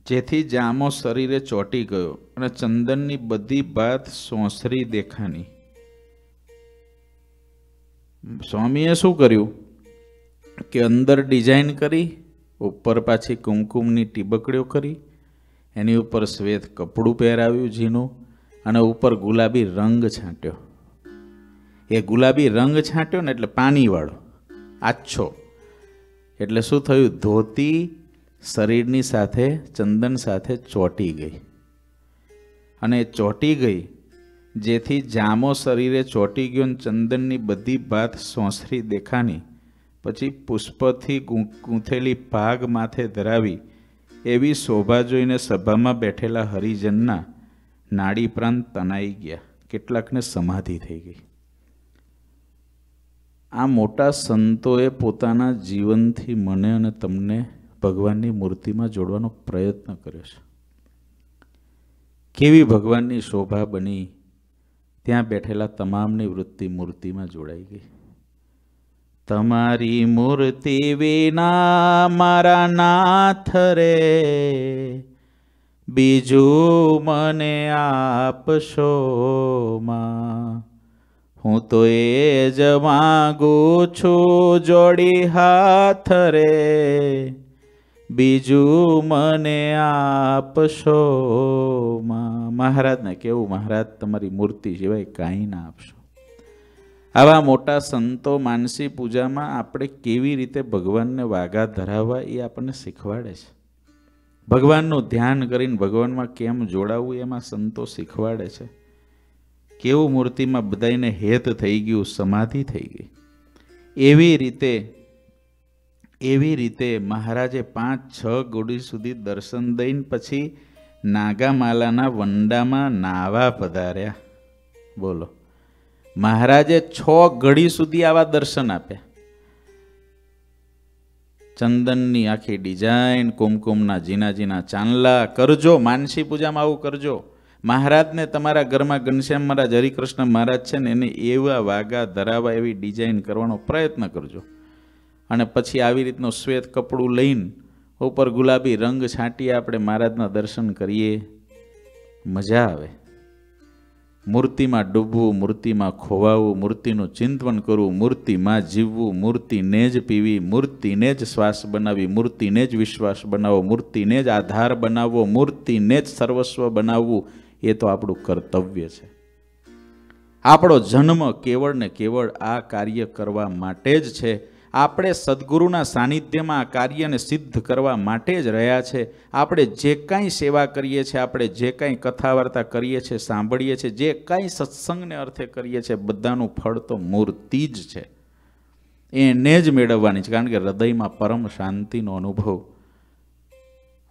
જેથી જામો શરીરે ચોંટી ગયો અને ચંદનની બધી ભાત સોંસરી દેખાની સ્વામીએ શું કર્યું કે અંદર ડિઝાઇન કરી ઉપર પાછી કુમકુમની ટીબકડીઓ કરી એની ઉપર શ્વેત કપડું પહેરાવ્યું ઝીનું અને ઉપર ગુલાબી રંગ છાંટ્યો એ ગુલાબી રંગ છાંટ્યો ને એટલે પાણીવાળો આછો એટલે શું થયું ધોતી શરીરની સાથે ચંદન સાથે ચોંટી ગઈ અને ચોંટી ગઈ જેથી જામો શરીરે ચોંટી ગયો અને ચંદનની બધી ભાત સોંસરી દેખાની પછી પુષ્પથી ગૂંથેલી ભાગ માથે ધરાવી એવી શોભા જોઈને સભામાં બેઠેલા હરિજનના નાડી પ્રાણ તણાઈ ગયા કેટલાકને સમાધિ થઈ ગઈ આ મોટા સંતોએ પોતાના જીવનથી મને અને તમને ભગવાનની મૂર્તિમાં જોડવાનો પ્રયત્ન કર્યો છે કેવી ભગવાનની શોભા બની ત્યાં બેઠેલા તમામની વૃત્તિ મૂર્તિમાં જોડાઈ ગઈ તમારી મૂર્તિ વિના મારા નાથ રે બીજું મને આપશો માં હું તો એ જ માગું છું જોડી હાથ રે બીજું મને આપશો મહારાજને કેવું મહારાજ તમારી મૂર્તિ સિવાય કાંઈ ના આપશો આવા મોટા સંતો માનસી પૂજામાં આપણે કેવી રીતે ભગવાનને વાગા ધરાવવા એ આપણને શીખવાડે છે ભગવાનનું ધ્યાન કરીને ભગવાનમાં કેમ જોડાવવું એમાં સંતો શીખવાડે છે કેવું મૂર્તિમાં બધાને હેત થઈ ગયું સમાધિ થઈ ગઈ એવી રીતે એવી રીતે મહારાજે પાંચ છ ગોડી સુધી દર્શન દઈને પછી નાગામાલાના વંડામાં નાવા પધાર્યા બોલો મહારાજે છ ઘડી સુધી આવા દર્શન આપ્યા ચંદનની આખી ડિઝાઇન કુમકુમના જીના જીના ચાંદલા કરજો માનસી પૂજામાં આવું કરજો મહારાજને તમારા ઘરમાં ઘનશ્યામ મહારાજ હરિકૃષ્ણ મહારાજ છે ને એને એવા વાગા ધરાવા એવી ડિઝાઇન કરવાનો પ્રયત્ન કરજો અને પછી આવી રીતનું શ્વેત કપડું લઈને ઉપર ગુલાબી રંગ છાંટી આપણે મહારાજના દર્શન કરીએ મજા આવે મૂર્તિમાં ડૂબવું મૂર્તિમાં ખોવાવું મૂર્તિનું ચિંતવન કરવું મૂર્તિમાં જીવવું મૂર્તિને જ પીવી મૂર્તિને જ શ્વાસ બનાવી મૂર્તિને જ વિશ્વાસ બનાવો મૂર્તિને જ આધાર બનાવવો મૂર્તિને જ સર્વસ્વ બનાવવું એ તો આપણું કર્તવ્ય છે આપણો જન્મ કેવળ ને કેવળ આ કાર્ય કરવા માટે જ છે આપણે સદગુરુના સાનિધ્યમાં આ કાર્યને સિદ્ધ કરવા માટે જ રહ્યા છે આપણે જે કાંઈ સેવા કરીએ છીએ આપણે જે કાંઈ કથા વાર્તા કરીએ છીએ સાંભળીએ છીએ જે કાંઈ સત્સંગને અર્થે કરીએ છીએ બધાનું ફળ તો મૂર્તિ જ છે એને જ મેળવવાની છે કારણ કે હૃદયમાં પરમ શાંતિનો અનુભવ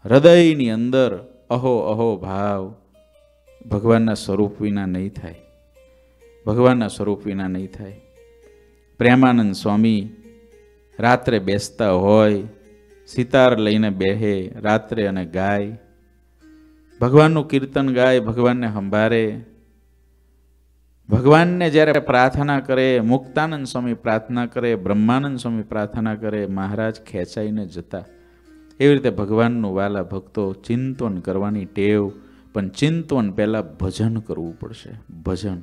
હૃદયની અંદર અહો અહો ભાવ ભગવાનના સ્વરૂપ વિના નહીં થાય ભગવાનના સ્વરૂપ વિના નહીં થાય પ્રેમાનંદ સ્વામી રાત્રે બેસતા હોય સિતાર લઈને બેહે રાત્રે અને ગાય ભગવાનનું કીર્તન ગાય ભગવાનને સંભારે ભગવાનને જ્યારે પ્રાર્થના કરે મુક્તાનંદ સ્વામી પ્રાર્થના કરે બ્રહ્માનંદ સ્વામી પ્રાર્થના કરે મહારાજ ખેંચાઈને જતા એવી રીતે ભગવાનનું વાલા ભક્તો ચિંતન કરવાની ટેવ પણ ચિંતવન પહેલાં ભજન કરવું પડશે ભજન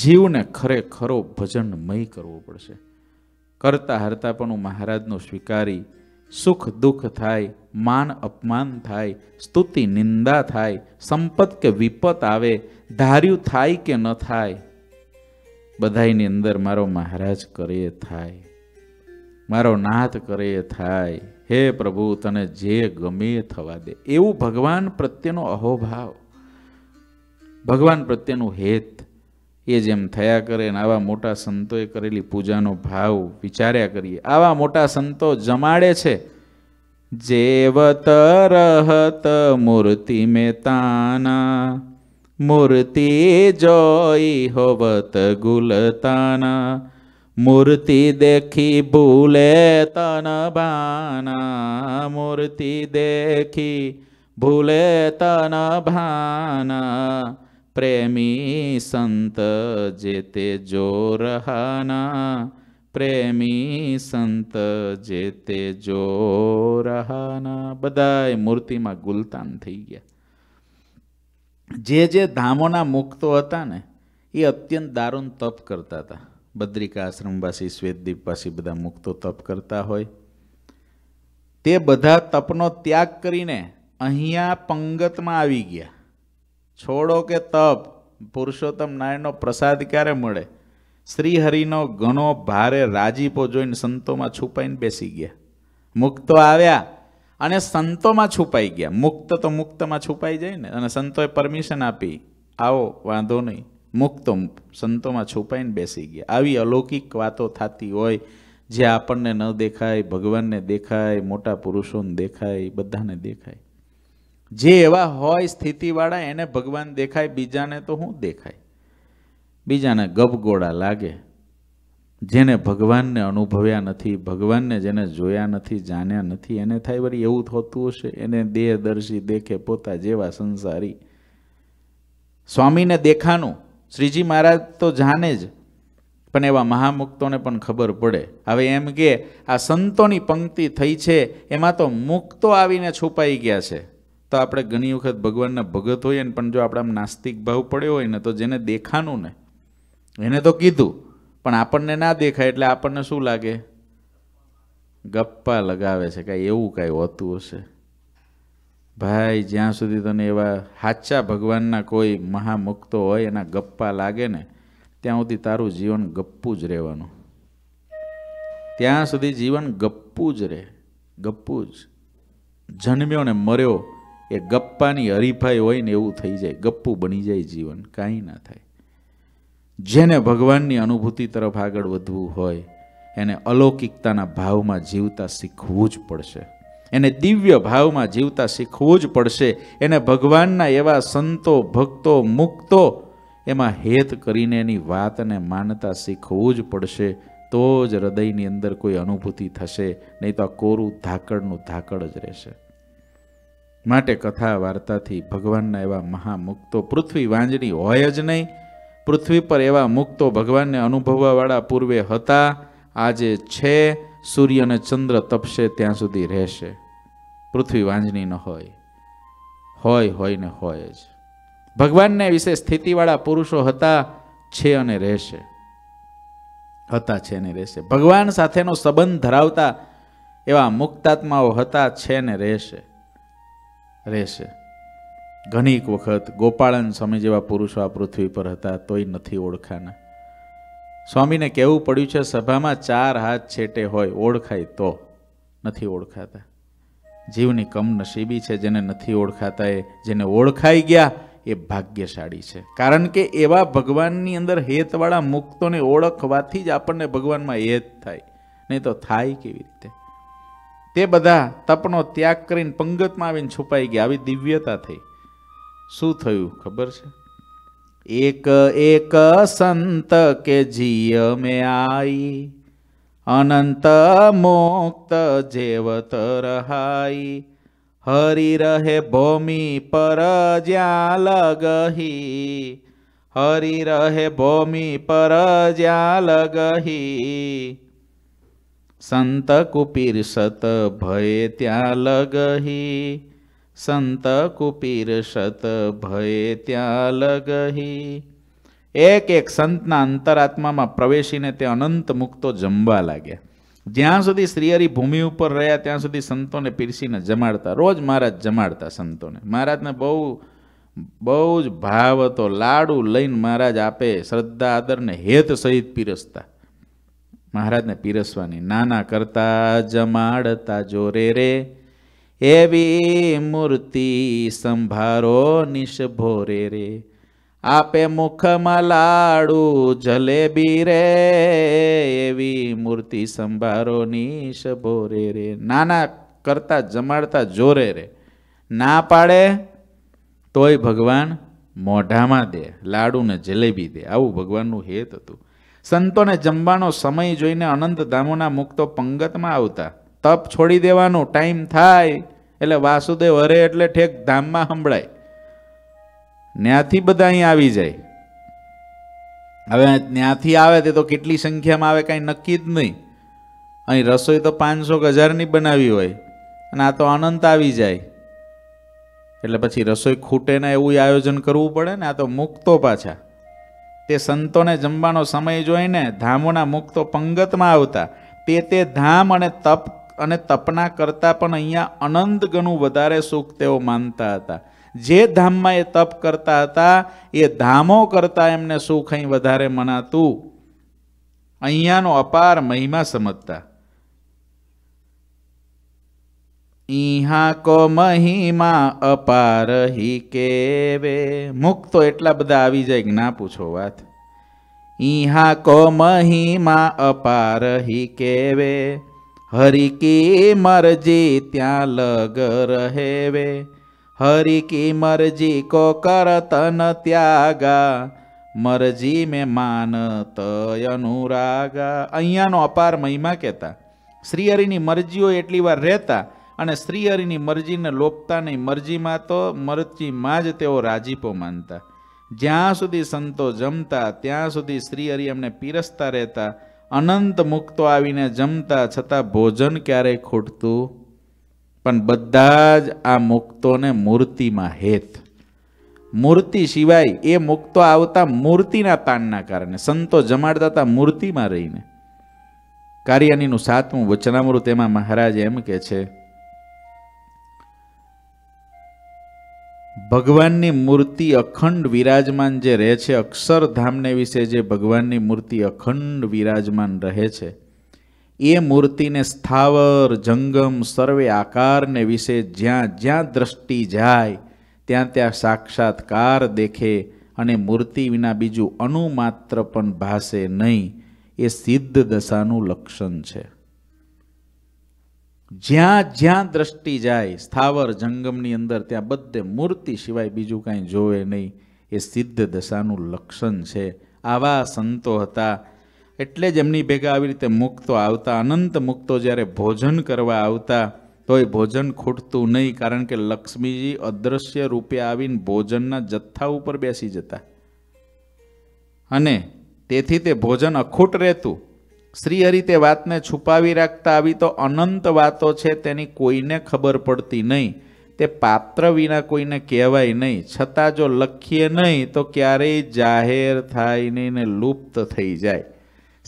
જીવને ખરેખરો ભજનમય કરવો પડશે કરતા હરતા પણ હું મહારાજનો સ્વીકારી સુખ દુઃખ થાય માન અપમાન થાય સ્તુતિ નિંદા થાય સંપત કે વિપત આવે ધાર્યું થાય કે ન થાય બધાની અંદર મારો મહારાજ કરે થાય મારો નાથ કરે થાય હે પ્રભુ તને જે ગમે થવા દે એવું ભગવાન પ્રત્યેનો અહોભાવ ભગવાન પ્રત્યેનું હેત એ જેમ થયા કરે ને આવા મોટા સંતોએ કરેલી પૂજાનો ભાવ વિચાર્યા કરીએ આવા મોટા સંતો જમાડે છે જેવત રહત મૂર્તિ મેતાના મૂર્તિ જોઈ હોવત ગુલતાના મૂર્તિ દેખી ભૂલે તન ભાના મૂર્તિ દેખી ભૂલે તન ભાના પ્રેમી સંત જે તે જો રહાના પ્રેમી સંત જે તે જો રહાના બધાય મૂર્તિમાં ગુલતાન થઈ ગયા જે જે ધામોના મુક્તો હતા ને એ અત્યંત દારૂણ તપ કરતા હતા બદ્રિકા આશ્રમવાસી શ્વેતદીપવાસી બધા મુક્તો તપ કરતા હોય તે બધા તપનો ત્યાગ કરીને અહીંયા પંગતમાં આવી ગયા છોડો કે તપ પુરુષોત્તમ નારાયણનો પ્રસાદ ક્યારે મળે શ્રીહરિનો ઘણો ભારે રાજીપો જોઈને સંતોમાં છુપાઈને બેસી ગયા મુક્તો આવ્યા અને સંતોમાં છુપાઈ ગયા મુક્ત તો મુક્તમાં છુપાઈ જાય ને અને સંતોએ પરમિશન આપી આવો વાંધો નહીં મુક્તો સંતોમાં છુપાઈને બેસી ગયા આવી અલૌકિક વાતો થતી હોય જે આપણને ન દેખાય ભગવાનને દેખાય મોટા પુરુષોને દેખાય બધાને દેખાય જે એવા હોય સ્થિતિવાળા એને ભગવાન દેખાય બીજાને તો શું દેખાય બીજાને ગબગોળા લાગે જેને ભગવાનને અનુભવ્યા નથી ભગવાનને જેને જોયા નથી જાણ્યા નથી એને થાય વળી એવું થતું હશે એને દેહદર્શી દેખે પોતા જેવા સંસારી સ્વામીને દેખાનું શ્રીજી મહારાજ તો જાણે જ પણ એવા મહામુક્તોને પણ ખબર પડે હવે એમ કે આ સંતોની પંક્તિ થઈ છે એમાં તો મુક્તો આવીને છુપાઈ ગયા છે તો આપણે ઘણી વખત ભગવાનના ભગત હોઈએ ને પણ જો આપણામાં નાસ્તિક ભાવ પડ્યો હોય ને તો જેને દેખાનું ને એને તો કીધું પણ આપણને ના દેખાય એટલે આપણને શું લાગે ગપ્પા લગાવે છે કાંઈ એવું કાંઈ હોતું હશે ભાઈ જ્યાં સુધી તને એવા સાચા ભગવાનના કોઈ મહામુક્તો હોય એના ગપ્પા લાગે ને ત્યાં સુધી તારું જીવન ગપ્પું જ રહેવાનું ત્યાં સુધી જીવન ગપ્પું જ રહે ગપ્પું જ જન્મ્યો ને મર્યો એ ગપ્પાની હરીફાઈ હોય ને એવું થઈ જાય ગપ્પું બની જાય જીવન કાંઈ ના થાય જેને ભગવાનની અનુભૂતિ તરફ આગળ વધવું હોય એને અલૌકિકતાના ભાવમાં જીવતા શીખવું જ પડશે એને દિવ્ય ભાવમાં જીવતા શીખવું જ પડશે એને ભગવાનના એવા સંતો ભક્તો મુક્તો એમાં હેત કરીને એની વાતને માનતા શીખવું જ પડશે તો જ હૃદયની અંદર કોઈ અનુભૂતિ થશે નહીં તો આ કોરું ધાકડનું ધાકડ જ રહેશે માટે કથા વાર્તાથી ભગવાનના એવા મહામુક્તો પૃથ્વી વાંજણી હોય જ નહીં પૃથ્વી પર એવા મુક્તો ભગવાનને અનુભવવાવાળા પૂર્વે હતા આજે છે સૂર્ય અને ચંદ્ર તપશે ત્યાં સુધી રહેશે પૃથ્વી વાંજણી ન હોય હોય હોય ને હોય જ ભગવાનને વિશે સ્થિતિવાળા પુરુષો હતા છે અને રહેશે હતા છે ને રહેશે ભગવાન સાથેનો સંબંધ ધરાવતા એવા મુક્તાત્માઓ હતા છે ને રહેશે રહેશે ઘણીક વખત ગોપાળન સ્વામી જેવા પુરુષો આ પૃથ્વી પર હતા તોય નથી ઓળખાના સ્વામીને કહેવું પડ્યું છે સભામાં ચાર હાથ છેટે હોય ઓળખાય તો નથી ઓળખાતા જીવની કમનસીબી છે જેને નથી ઓળખાતા એ જેને ઓળખાઈ ગયા એ ભાગ્યશાળી છે કારણ કે એવા ભગવાનની અંદર હેતવાળા મુક્તોને ઓળખવાથી જ આપણને ભગવાનમાં હેત થાય નહીં તો થાય કેવી રીતે તે બધા તપનો ત્યાગ કરીને પંગતમાં આવીને છુપાઈ ગયા આવી દિવ્યતા થઈ શું થયું ખબર છે એક એક સંત કે જીય મે આઈ અનંત મુક્ત જેવત રહાઈ હરી રહે ભૂમિ પર જ્યાં લગહી હરી રહે ભૂમિ પર જ્યાં લગહી સંત કુપિરસત સત ભય ત્યાં લગહી સંત કુપિરસત સત ભય ત્યાં લગહી એક એક સંતના અંતરાત્મામાં પ્રવેશીને તે અનંત મુક્તો જમવા લાગ્યા જ્યાં સુધી શ્રીહરી ભૂમિ ઉપર રહ્યા ત્યાં સુધી સંતોને પીરસીને જમાડતા રોજ મહારાજ જમાડતા સંતોને મહારાજને બહુ બહુ જ ભાવ હતો લાડુ લઈને મહારાજ આપે શ્રદ્ધા આદરને હેત સહિત પીરસતા મહારાજને પીરસવાની નાના કરતા જમાડતા જોરે રે એવી મૂર્તિ સંભારો નિશ ભોરે રે આપે મુખમાં લાડુ જલેબી રે એવી મૂર્તિ સંભારો નીશ ભોરે રે નાના કરતા જમાડતા જોરે રે ના પાડે તોય ભગવાન મોઢામાં દે લાડુને જલેબી દે આવું ભગવાનનું હેત હતું સંતોને જમવાનો સમય જોઈને અનંત ધામોના મુક્તો પંગતમાં આવતા તપ છોડી દેવાનો ટાઈમ થાય એટલે વાસુદેવ હરે એટલે ઠેક ધામમાં સંભળાય ત્યાંથી બધા અહીં આવી જાય હવે ત્યાંથી આવે તે તો કેટલી સંખ્યામાં આવે કાંઈ નક્કી જ નહીં અહીં રસોઈ તો પાંચસો હજારની બનાવી હોય અને આ તો અનંત આવી જાય એટલે પછી રસોઈ ખૂટે ને એવું આયોજન કરવું પડે ને આ તો મુક્તો પાછા તે સંતોને જમવાનો સમય જોઈને ધામોના મુક્તો પંગતમાં આવતા તે તે ધામ અને તપ અને તપના કરતાં પણ અહીંયા અનંત ગણું વધારે સુખ તેઓ માનતા હતા જે ધામમાં એ તપ કરતા હતા એ ધામો કરતા એમને સુખ અહીં વધારે મનાતું અહીંયાનો અપાર મહિમા સમજતા ઈહા કો મહિમા અપાર હિ કેવે મુખ તો એટલા બધા આવી જાય કે ના પૂછો વાત ઈહા કો મહિમા અપાર હિ કેવે હરિ કી મરજી ત્યાં લગ રહેવે હરિ કી મરજી કો કરતન ત્યાગા મરજી મેં માનત અનુરાગા અહીંયાનો અપાર મહિમા કહેતા શ્રી હરિની મરજીઓ એટલી વાર રહેતા અને શ્રીહરિની મરજીને લોપતા નહીં મરજીમાં તો મરજીમાં જ તેઓ રાજીપો માનતા જ્યાં સુધી સંતો જમતા ત્યાં સુધી શ્રીહરિ એમને પીરસતા રહેતા અનંત મુક્તો આવીને જમતા છતાં ભોજન ક્યારેય ખૂટતું પણ બધા જ આ મુક્તોને મૂર્તિમાં હેત મૂર્તિ સિવાય એ મુક્તો આવતા મૂર્તિના તાણના કારણે સંતો જમાડતા હતા મૂર્તિમાં રહીને કાર્યાનીનું સાતમું વચનામૃત એમાં મહારાજ એમ કે છે ભગવાનની મૂર્તિ અખંડ વિરાજમાન જે રહે છે અક્ષરધામને વિશે જે ભગવાનની મૂર્તિ અખંડ વિરાજમાન રહે છે એ મૂર્તિને સ્થાવર જંગમ સર્વે આકારને વિશે જ્યાં જ્યાં દ્રષ્ટિ જાય ત્યાં ત્યાં સાક્ષાત્કાર દેખે અને મૂર્તિ વિના બીજું અણુમાત્ર પણ ભાસે નહીં એ સિદ્ધ દશાનું લક્ષણ છે જ્યાં જ્યાં દ્રષ્ટિ જાય સ્થાવર જંગમની અંદર ત્યાં બધે મૂર્તિ સિવાય બીજું કાંઈ જોવે નહીં એ સિદ્ધ દશાનું લક્ષણ છે આવા સંતો હતા એટલે જ એમની ભેગા આવી રીતે મુક્તો આવતા અનંત મુક્તો જ્યારે ભોજન કરવા આવતા તોય ભોજન ખૂટતું નહીં કારણ કે લક્ષ્મીજી અદ્રશ્ય રૂપે આવીને ભોજનના જથ્થા ઉપર બેસી જતા અને તેથી તે ભોજન અખૂટ રહેતું શ્રીહરિ તે વાતને છુપાવી રાખતા આવી તો અનંત વાતો છે તેની કોઈને ખબર પડતી નહીં તે પાત્ર વિના કોઈને કહેવાય નહીં છતાં જો લખીએ નહીં તો ક્યારેય જાહેર થાય નહીં ને લુપ્ત થઈ જાય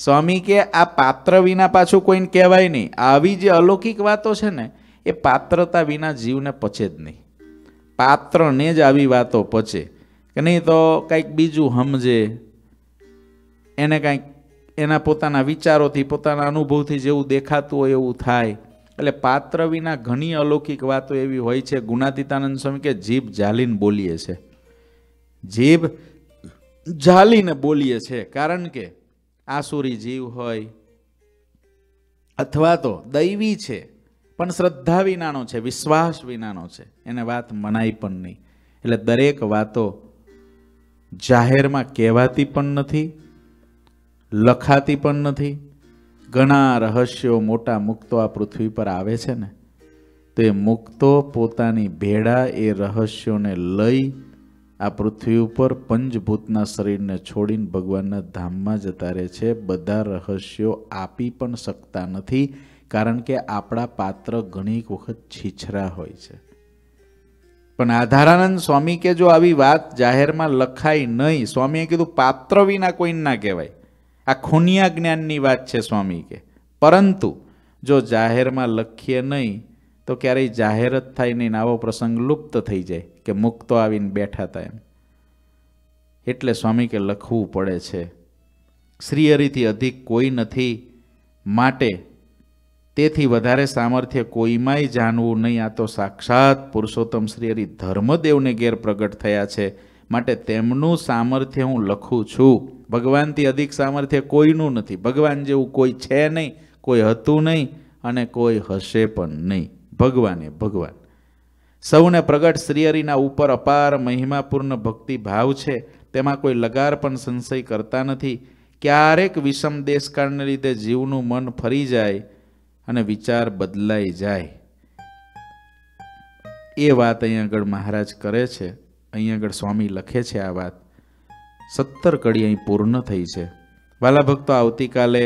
સ્વામી કે આ પાત્ર વિના પાછું કોઈને કહેવાય નહીં આવી જે અલૌકિક વાતો છે ને એ પાત્રતા વિના જીવને પચે જ નહીં પાત્રને જ આવી વાતો પચે કે નહીં તો કંઈક બીજું સમજે એને કાંઈક એના પોતાના વિચારોથી પોતાના અનુભવથી જેવું દેખાતું હોય એવું થાય એટલે પાત્ર વિના ઘણી અલૌકિક વાતો એવી હોય છે ગુણાતીતાનંદ સ્વામી કે જીભ જાલીને બોલીએ છે જીભ જાલીને બોલીએ છે કારણ કે આસુરી જીવ હોય અથવા તો દૈવી છે પણ શ્રદ્ધા વિનાનો છે વિશ્વાસ વિનાનો છે એને વાત મનાય પણ નહીં એટલે દરેક વાતો જાહેરમાં કહેવાતી પણ નથી લખાતી પણ નથી ઘણા રહસ્યો મોટા મુક્તો આ પૃથ્વી પર આવે છે ને તે મુક્તો પોતાની ભેળા એ રહસ્યોને લઈ આ પૃથ્વી ઉપર પંચભૂતના શરીરને છોડીને ભગવાનના ધામમાં જતા રહે છે બધા રહસ્યો આપી પણ શકતા નથી કારણ કે આપણા પાત્ર ઘણી વખત છીછરા હોય છે પણ આધારાનંદ સ્વામી કે જો આવી વાત જાહેરમાં લખાય નહીં સ્વામીએ કીધું પાત્ર વિના કોઈ ના કહેવાય આ ખૂનિયા જ્ઞાનની વાત છે સ્વામી કે પરંતુ જો જાહેરમાં લખીએ નહીં તો ક્યારેય જાહેર જ થાય નહીં આવો પ્રસંગ લુપ્ત થઈ જાય કે મુક્તો આવીને બેઠા હતા એમ એટલે સ્વામી કે લખવું પડે છે શ્રીહરિથી અધિક કોઈ નથી માટે તેથી વધારે સામર્થ્ય કોઈમાંય જાણવું નહીં આ તો સાક્ષાત પુરુષોત્તમ શ્રીહરિ ધર્મદેવને ગેર પ્રગટ થયા છે માટે તેમનું સામર્થ્ય હું લખું છું ભગવાનથી અધિક સામર્થ્ય કોઈનું નથી ભગવાન જેવું કોઈ છે નહીં કોઈ હતું નહીં અને કોઈ હશે પણ નહીં ભગવાને ભગવાન સૌને પ્રગટ શ્રીહરિના ઉપર અપાર મહિમાપૂર્ણ ભક્તિ ભાવ છે તેમાં કોઈ લગાર પણ સંશય કરતા નથી ક્યારેક વિષમ દેશકાળને લીધે જીવનું મન ફરી જાય અને વિચાર બદલાઈ જાય એ વાત અહીં આગળ મહારાજ કરે છે અહીં આગળ સ્વામી લખે છે આ વાત સત્તર કડી અહીં પૂર્ણ થઈ છે વાલા ભક્તો આવતીકાલે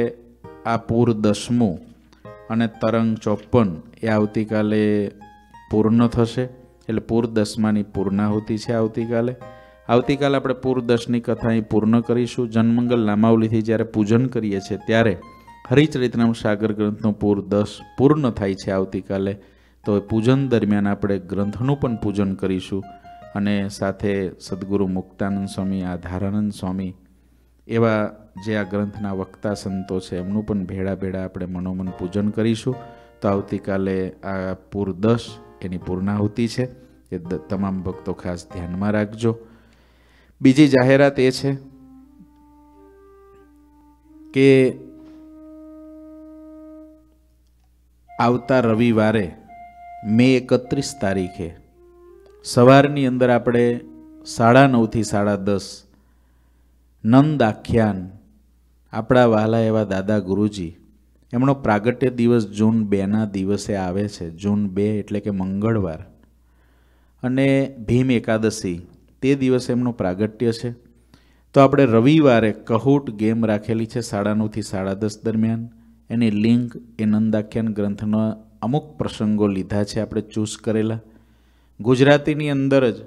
આ પૂર દસમું અને તરંગ ચોપન એ આવતીકાલે પૂર્ણ થશે એટલે પૂર દસમાની પૂર્ણાહુતિ છે આવતીકાલે આવતીકાલે આપણે પૂર દશની કથા અહીં પૂર્ણ કરીશું જન્મંગલ નામાવલીથી જ્યારે પૂજન કરીએ છીએ ત્યારે હરિચરિતનામ સાગર ગ્રંથનું પૂર દશ પૂર્ણ થાય છે આવતીકાલે તો એ પૂજન દરમિયાન આપણે ગ્રંથનું પણ પૂજન કરીશું અને સાથે સદગુરુ મુક્તાનંદ સ્વામી આધારાનંદ સ્વામી એવા જે આ ગ્રંથના વક્તા સંતો છે એમનું પણ ભેળા ભેળા આપણે મનોમન પૂજન કરીશું તો આવતીકાલે આ પૂર દસ એની પૂર્ણાહુતિ છે એ તમામ ભક્તો ખાસ ધ્યાનમાં રાખજો બીજી જાહેરાત એ છે કે આવતા રવિવારે મે એકત્રીસ તારીખે સવારની અંદર આપણે સાડા નવથી સાડા દસ નંદ આખ્યાન આપણા વહાલા એવા દાદા ગુરુજી એમનો પ્રાગટ્ય દિવસ જૂન બેના દિવસે આવે છે જૂન બે એટલે કે મંગળવાર અને ભીમ એકાદશી તે દિવસે એમનું પ્રાગટ્ય છે તો આપણે રવિવારે કહૂટ ગેમ રાખેલી છે સાડા નવથી સાડા દસ દરમિયાન એની લિંક એ નંદાખ્યાન ગ્રંથના અમુક પ્રસંગો લીધા છે આપણે ચૂઝ કરેલા ગુજરાતીની અંદર જ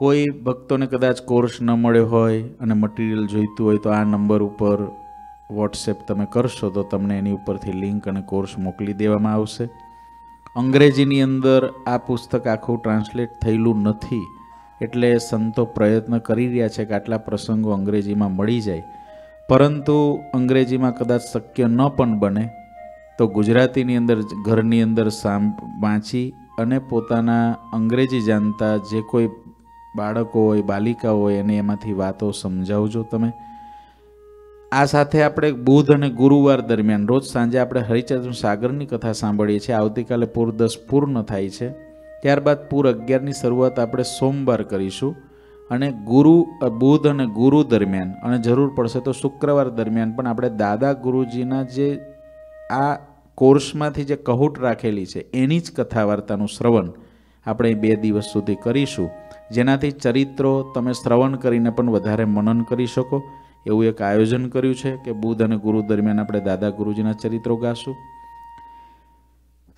કોઈ ભક્તોને કદાચ કોર્સ ન મળ્યો હોય અને મટીરિયલ જોઈતું હોય તો આ નંબર ઉપર વોટ્સએપ તમે કરશો તો તમને એની ઉપરથી લિંક અને કોર્સ મોકલી દેવામાં આવશે અંગ્રેજીની અંદર આ પુસ્તક આખું ટ્રાન્સલેટ થયેલું નથી એટલે સંતો પ્રયત્ન કરી રહ્યા છે કે આટલા પ્રસંગો અંગ્રેજીમાં મળી જાય પરંતુ અંગ્રેજીમાં કદાચ શક્ય ન પણ બને તો ગુજરાતીની અંદર ઘરની અંદર સામ વાંચી અને પોતાના અંગ્રેજી જાણતા જે કોઈ બાળકો હોય બાલિકા હોય એને એમાંથી વાતો સમજાવજો તમે આ સાથે આપણે બુધ અને ગુરુવાર દરમિયાન રોજ સાંજે આપણે હરિચંદ્ર સાગરની કથા સાંભળીએ છીએ આવતીકાલે પૂર દસ પૂર્ણ થાય છે ત્યારબાદ પૂર અગિયારની શરૂઆત આપણે સોમવાર કરીશું અને ગુરુ બુધ અને ગુરુ દરમિયાન અને જરૂર પડશે તો શુક્રવાર દરમિયાન પણ આપણે દાદા ગુરુજીના જે આ કોર્સમાંથી જે કહુટ રાખેલી છે એની જ કથા વાર્તાનું શ્રવણ આપણે બે દિવસ સુધી કરીશું જેનાથી ચરિત્રો તમે શ્રવણ કરીને પણ વધારે મનન કરી શકો એવું એક આયોજન કર્યું છે કે બુધ અને ગુરુ દરમિયાન આપણે દાદા ગુરુજીના ચરિત્રો ગાશું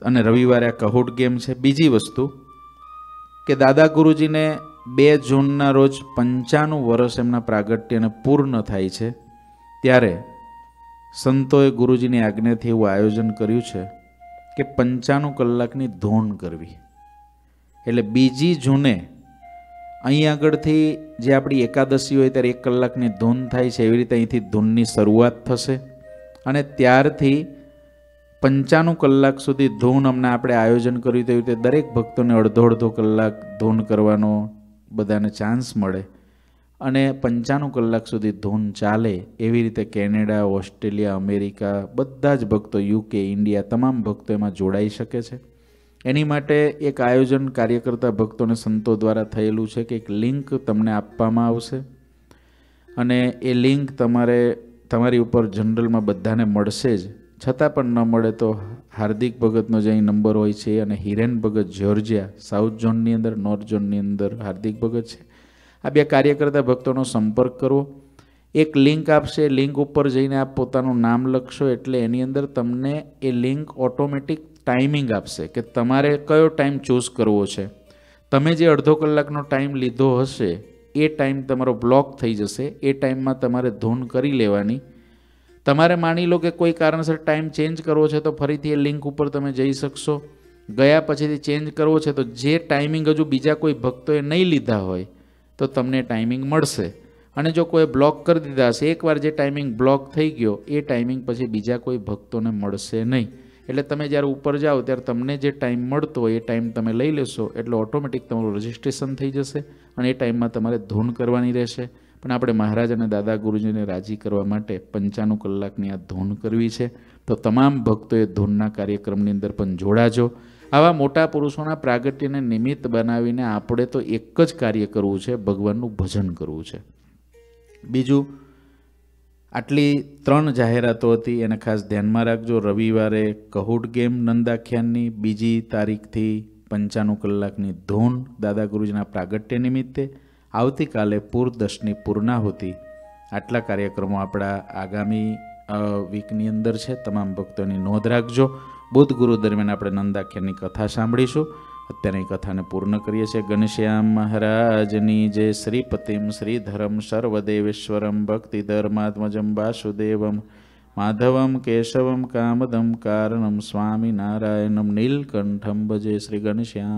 અને રવિવારે આ કહુટ ગેમ છે બીજી વસ્તુ કે દાદા ગુરુજીને બે જૂનના રોજ પંચાણું વર્ષ એમના પ્રાગટ્યને પૂર્ણ થાય છે ત્યારે સંતોએ ગુરુજીની આજ્ઞાથી એવું આયોજન કર્યું છે કે પંચાણું કલાકની ધૂન કરવી એટલે બીજી જૂને અહીં આગળથી જે આપણી એકાદશી હોય ત્યારે એક કલાકની ધૂન થાય છે એવી રીતે અહીંથી ધૂનની શરૂઆત થશે અને ત્યારથી પંચાણું કલાક સુધી ધૂન અમને આપણે આયોજન કર્યું તેવી રીતે દરેક ભક્તોને અડધો અડધો કલાક ધૂન કરવાનો બધાને ચાન્સ મળે અને પંચાણું કલાક સુધી ધૂન ચાલે એવી રીતે કેનેડા ઓસ્ટ્રેલિયા અમેરિકા બધા જ ભક્તો યુકે ઇન્ડિયા તમામ ભક્તો એમાં જોડાઈ શકે છે એની માટે એક આયોજન કાર્યકર્તા ભક્તો અને સંતો દ્વારા થયેલું છે કે એક લિંક તમને આપવામાં આવશે અને એ લિંક તમારે તમારી ઉપર જનરલમાં બધાને મળશે જ છતાં પણ ન મળે તો હાર્દિક ભગતનો જે નંબર હોય છે અને હિરેન ભગત જ્યોર્જિયા સાઉથ ઝોનની અંદર નોર્થ ઝોનની અંદર હાર્દિક ભગત છે આ બે કાર્યકર્તા ભક્તોનો સંપર્ક કરો એક લિંક આપશે લિંક ઉપર જઈને આપ પોતાનું નામ લખશો એટલે એની અંદર તમને એ લિંક ઓટોમેટિક ટાઈમિંગ આપશે કે તમારે કયો ટાઈમ ચૂઝ કરવો છે તમે જે અડધો કલાકનો ટાઈમ લીધો હશે એ ટાઈમ તમારો બ્લોક થઈ જશે એ ટાઈમમાં તમારે ધૂન કરી લેવાની તમારે માની લો કે કોઈ કારણસર ટાઈમ ચેન્જ કરવો છે તો ફરીથી એ લિંક ઉપર તમે જઈ શકશો ગયા પછીથી ચેન્જ કરવો છે તો જે ટાઈમિંગ હજુ બીજા કોઈ ભક્તોએ નહીં લીધા હોય તો તમને ટાઈમિંગ મળશે અને જો કોઈ બ્લોક કરી દીધા હશે એકવાર જે ટાઈમિંગ બ્લોક થઈ ગયો એ ટાઈમિંગ પછી બીજા કોઈ ભક્તોને મળશે નહીં એટલે તમે જ્યારે ઉપર જાઓ ત્યારે તમને જે ટાઈમ મળતો હોય એ ટાઈમ તમે લઈ લેશો એટલે ઓટોમેટિક તમારું રજિસ્ટ્રેશન થઈ જશે અને એ ટાઈમમાં તમારે ધૂન કરવાની રહેશે પણ આપણે મહારાજ અને દાદા ગુરુજીને રાજી કરવા માટે પંચાણું કલાકની આ ધૂન કરવી છે તો તમામ ભક્તોએ ધૂનના કાર્યક્રમની અંદર પણ જોડાજો આવા મોટા પુરુષોના પ્રાગટ્યને નિમિત્ત બનાવીને આપણે તો એક જ કાર્ય કરવું છે ભગવાનનું ભજન કરવું છે બીજું આટલી ત્રણ જાહેરાતો હતી એને ખાસ ધ્યાનમાં રાખજો રવિવારે કહુડ ગેમ નંદાખ્યાનની બીજી તારીખથી પંચાણું કલાકની ધૂન દાદા ગુરુજીના પ્રાગટ્ય નિમિત્તે આવતીકાલે પૂરદશની પૂર્ણાહુતિ આટલા કાર્યક્રમો આપણા આગામી વીકની અંદર છે તમામ ભક્તોની નોંધ રાખજો ગુરુ દરમિયાન આપણે નંદાખ્યાની કથા સાંભળીશું અત્યારે કથાને પૂર્ણ કરીએ છીએ ઘનશ્યામ મહારાજની જે શ્રીપતિમ શ્રીધરમ સર્વદેવેશ્વરમ ભક્તિ ધર્માત્મજમ વાસુદેવમ માધવમ કેશવમ કામદમ કારણમ સ્વામિનારાયણમ નીલકંઠમ ભજે શ્રી ગણશ્યામ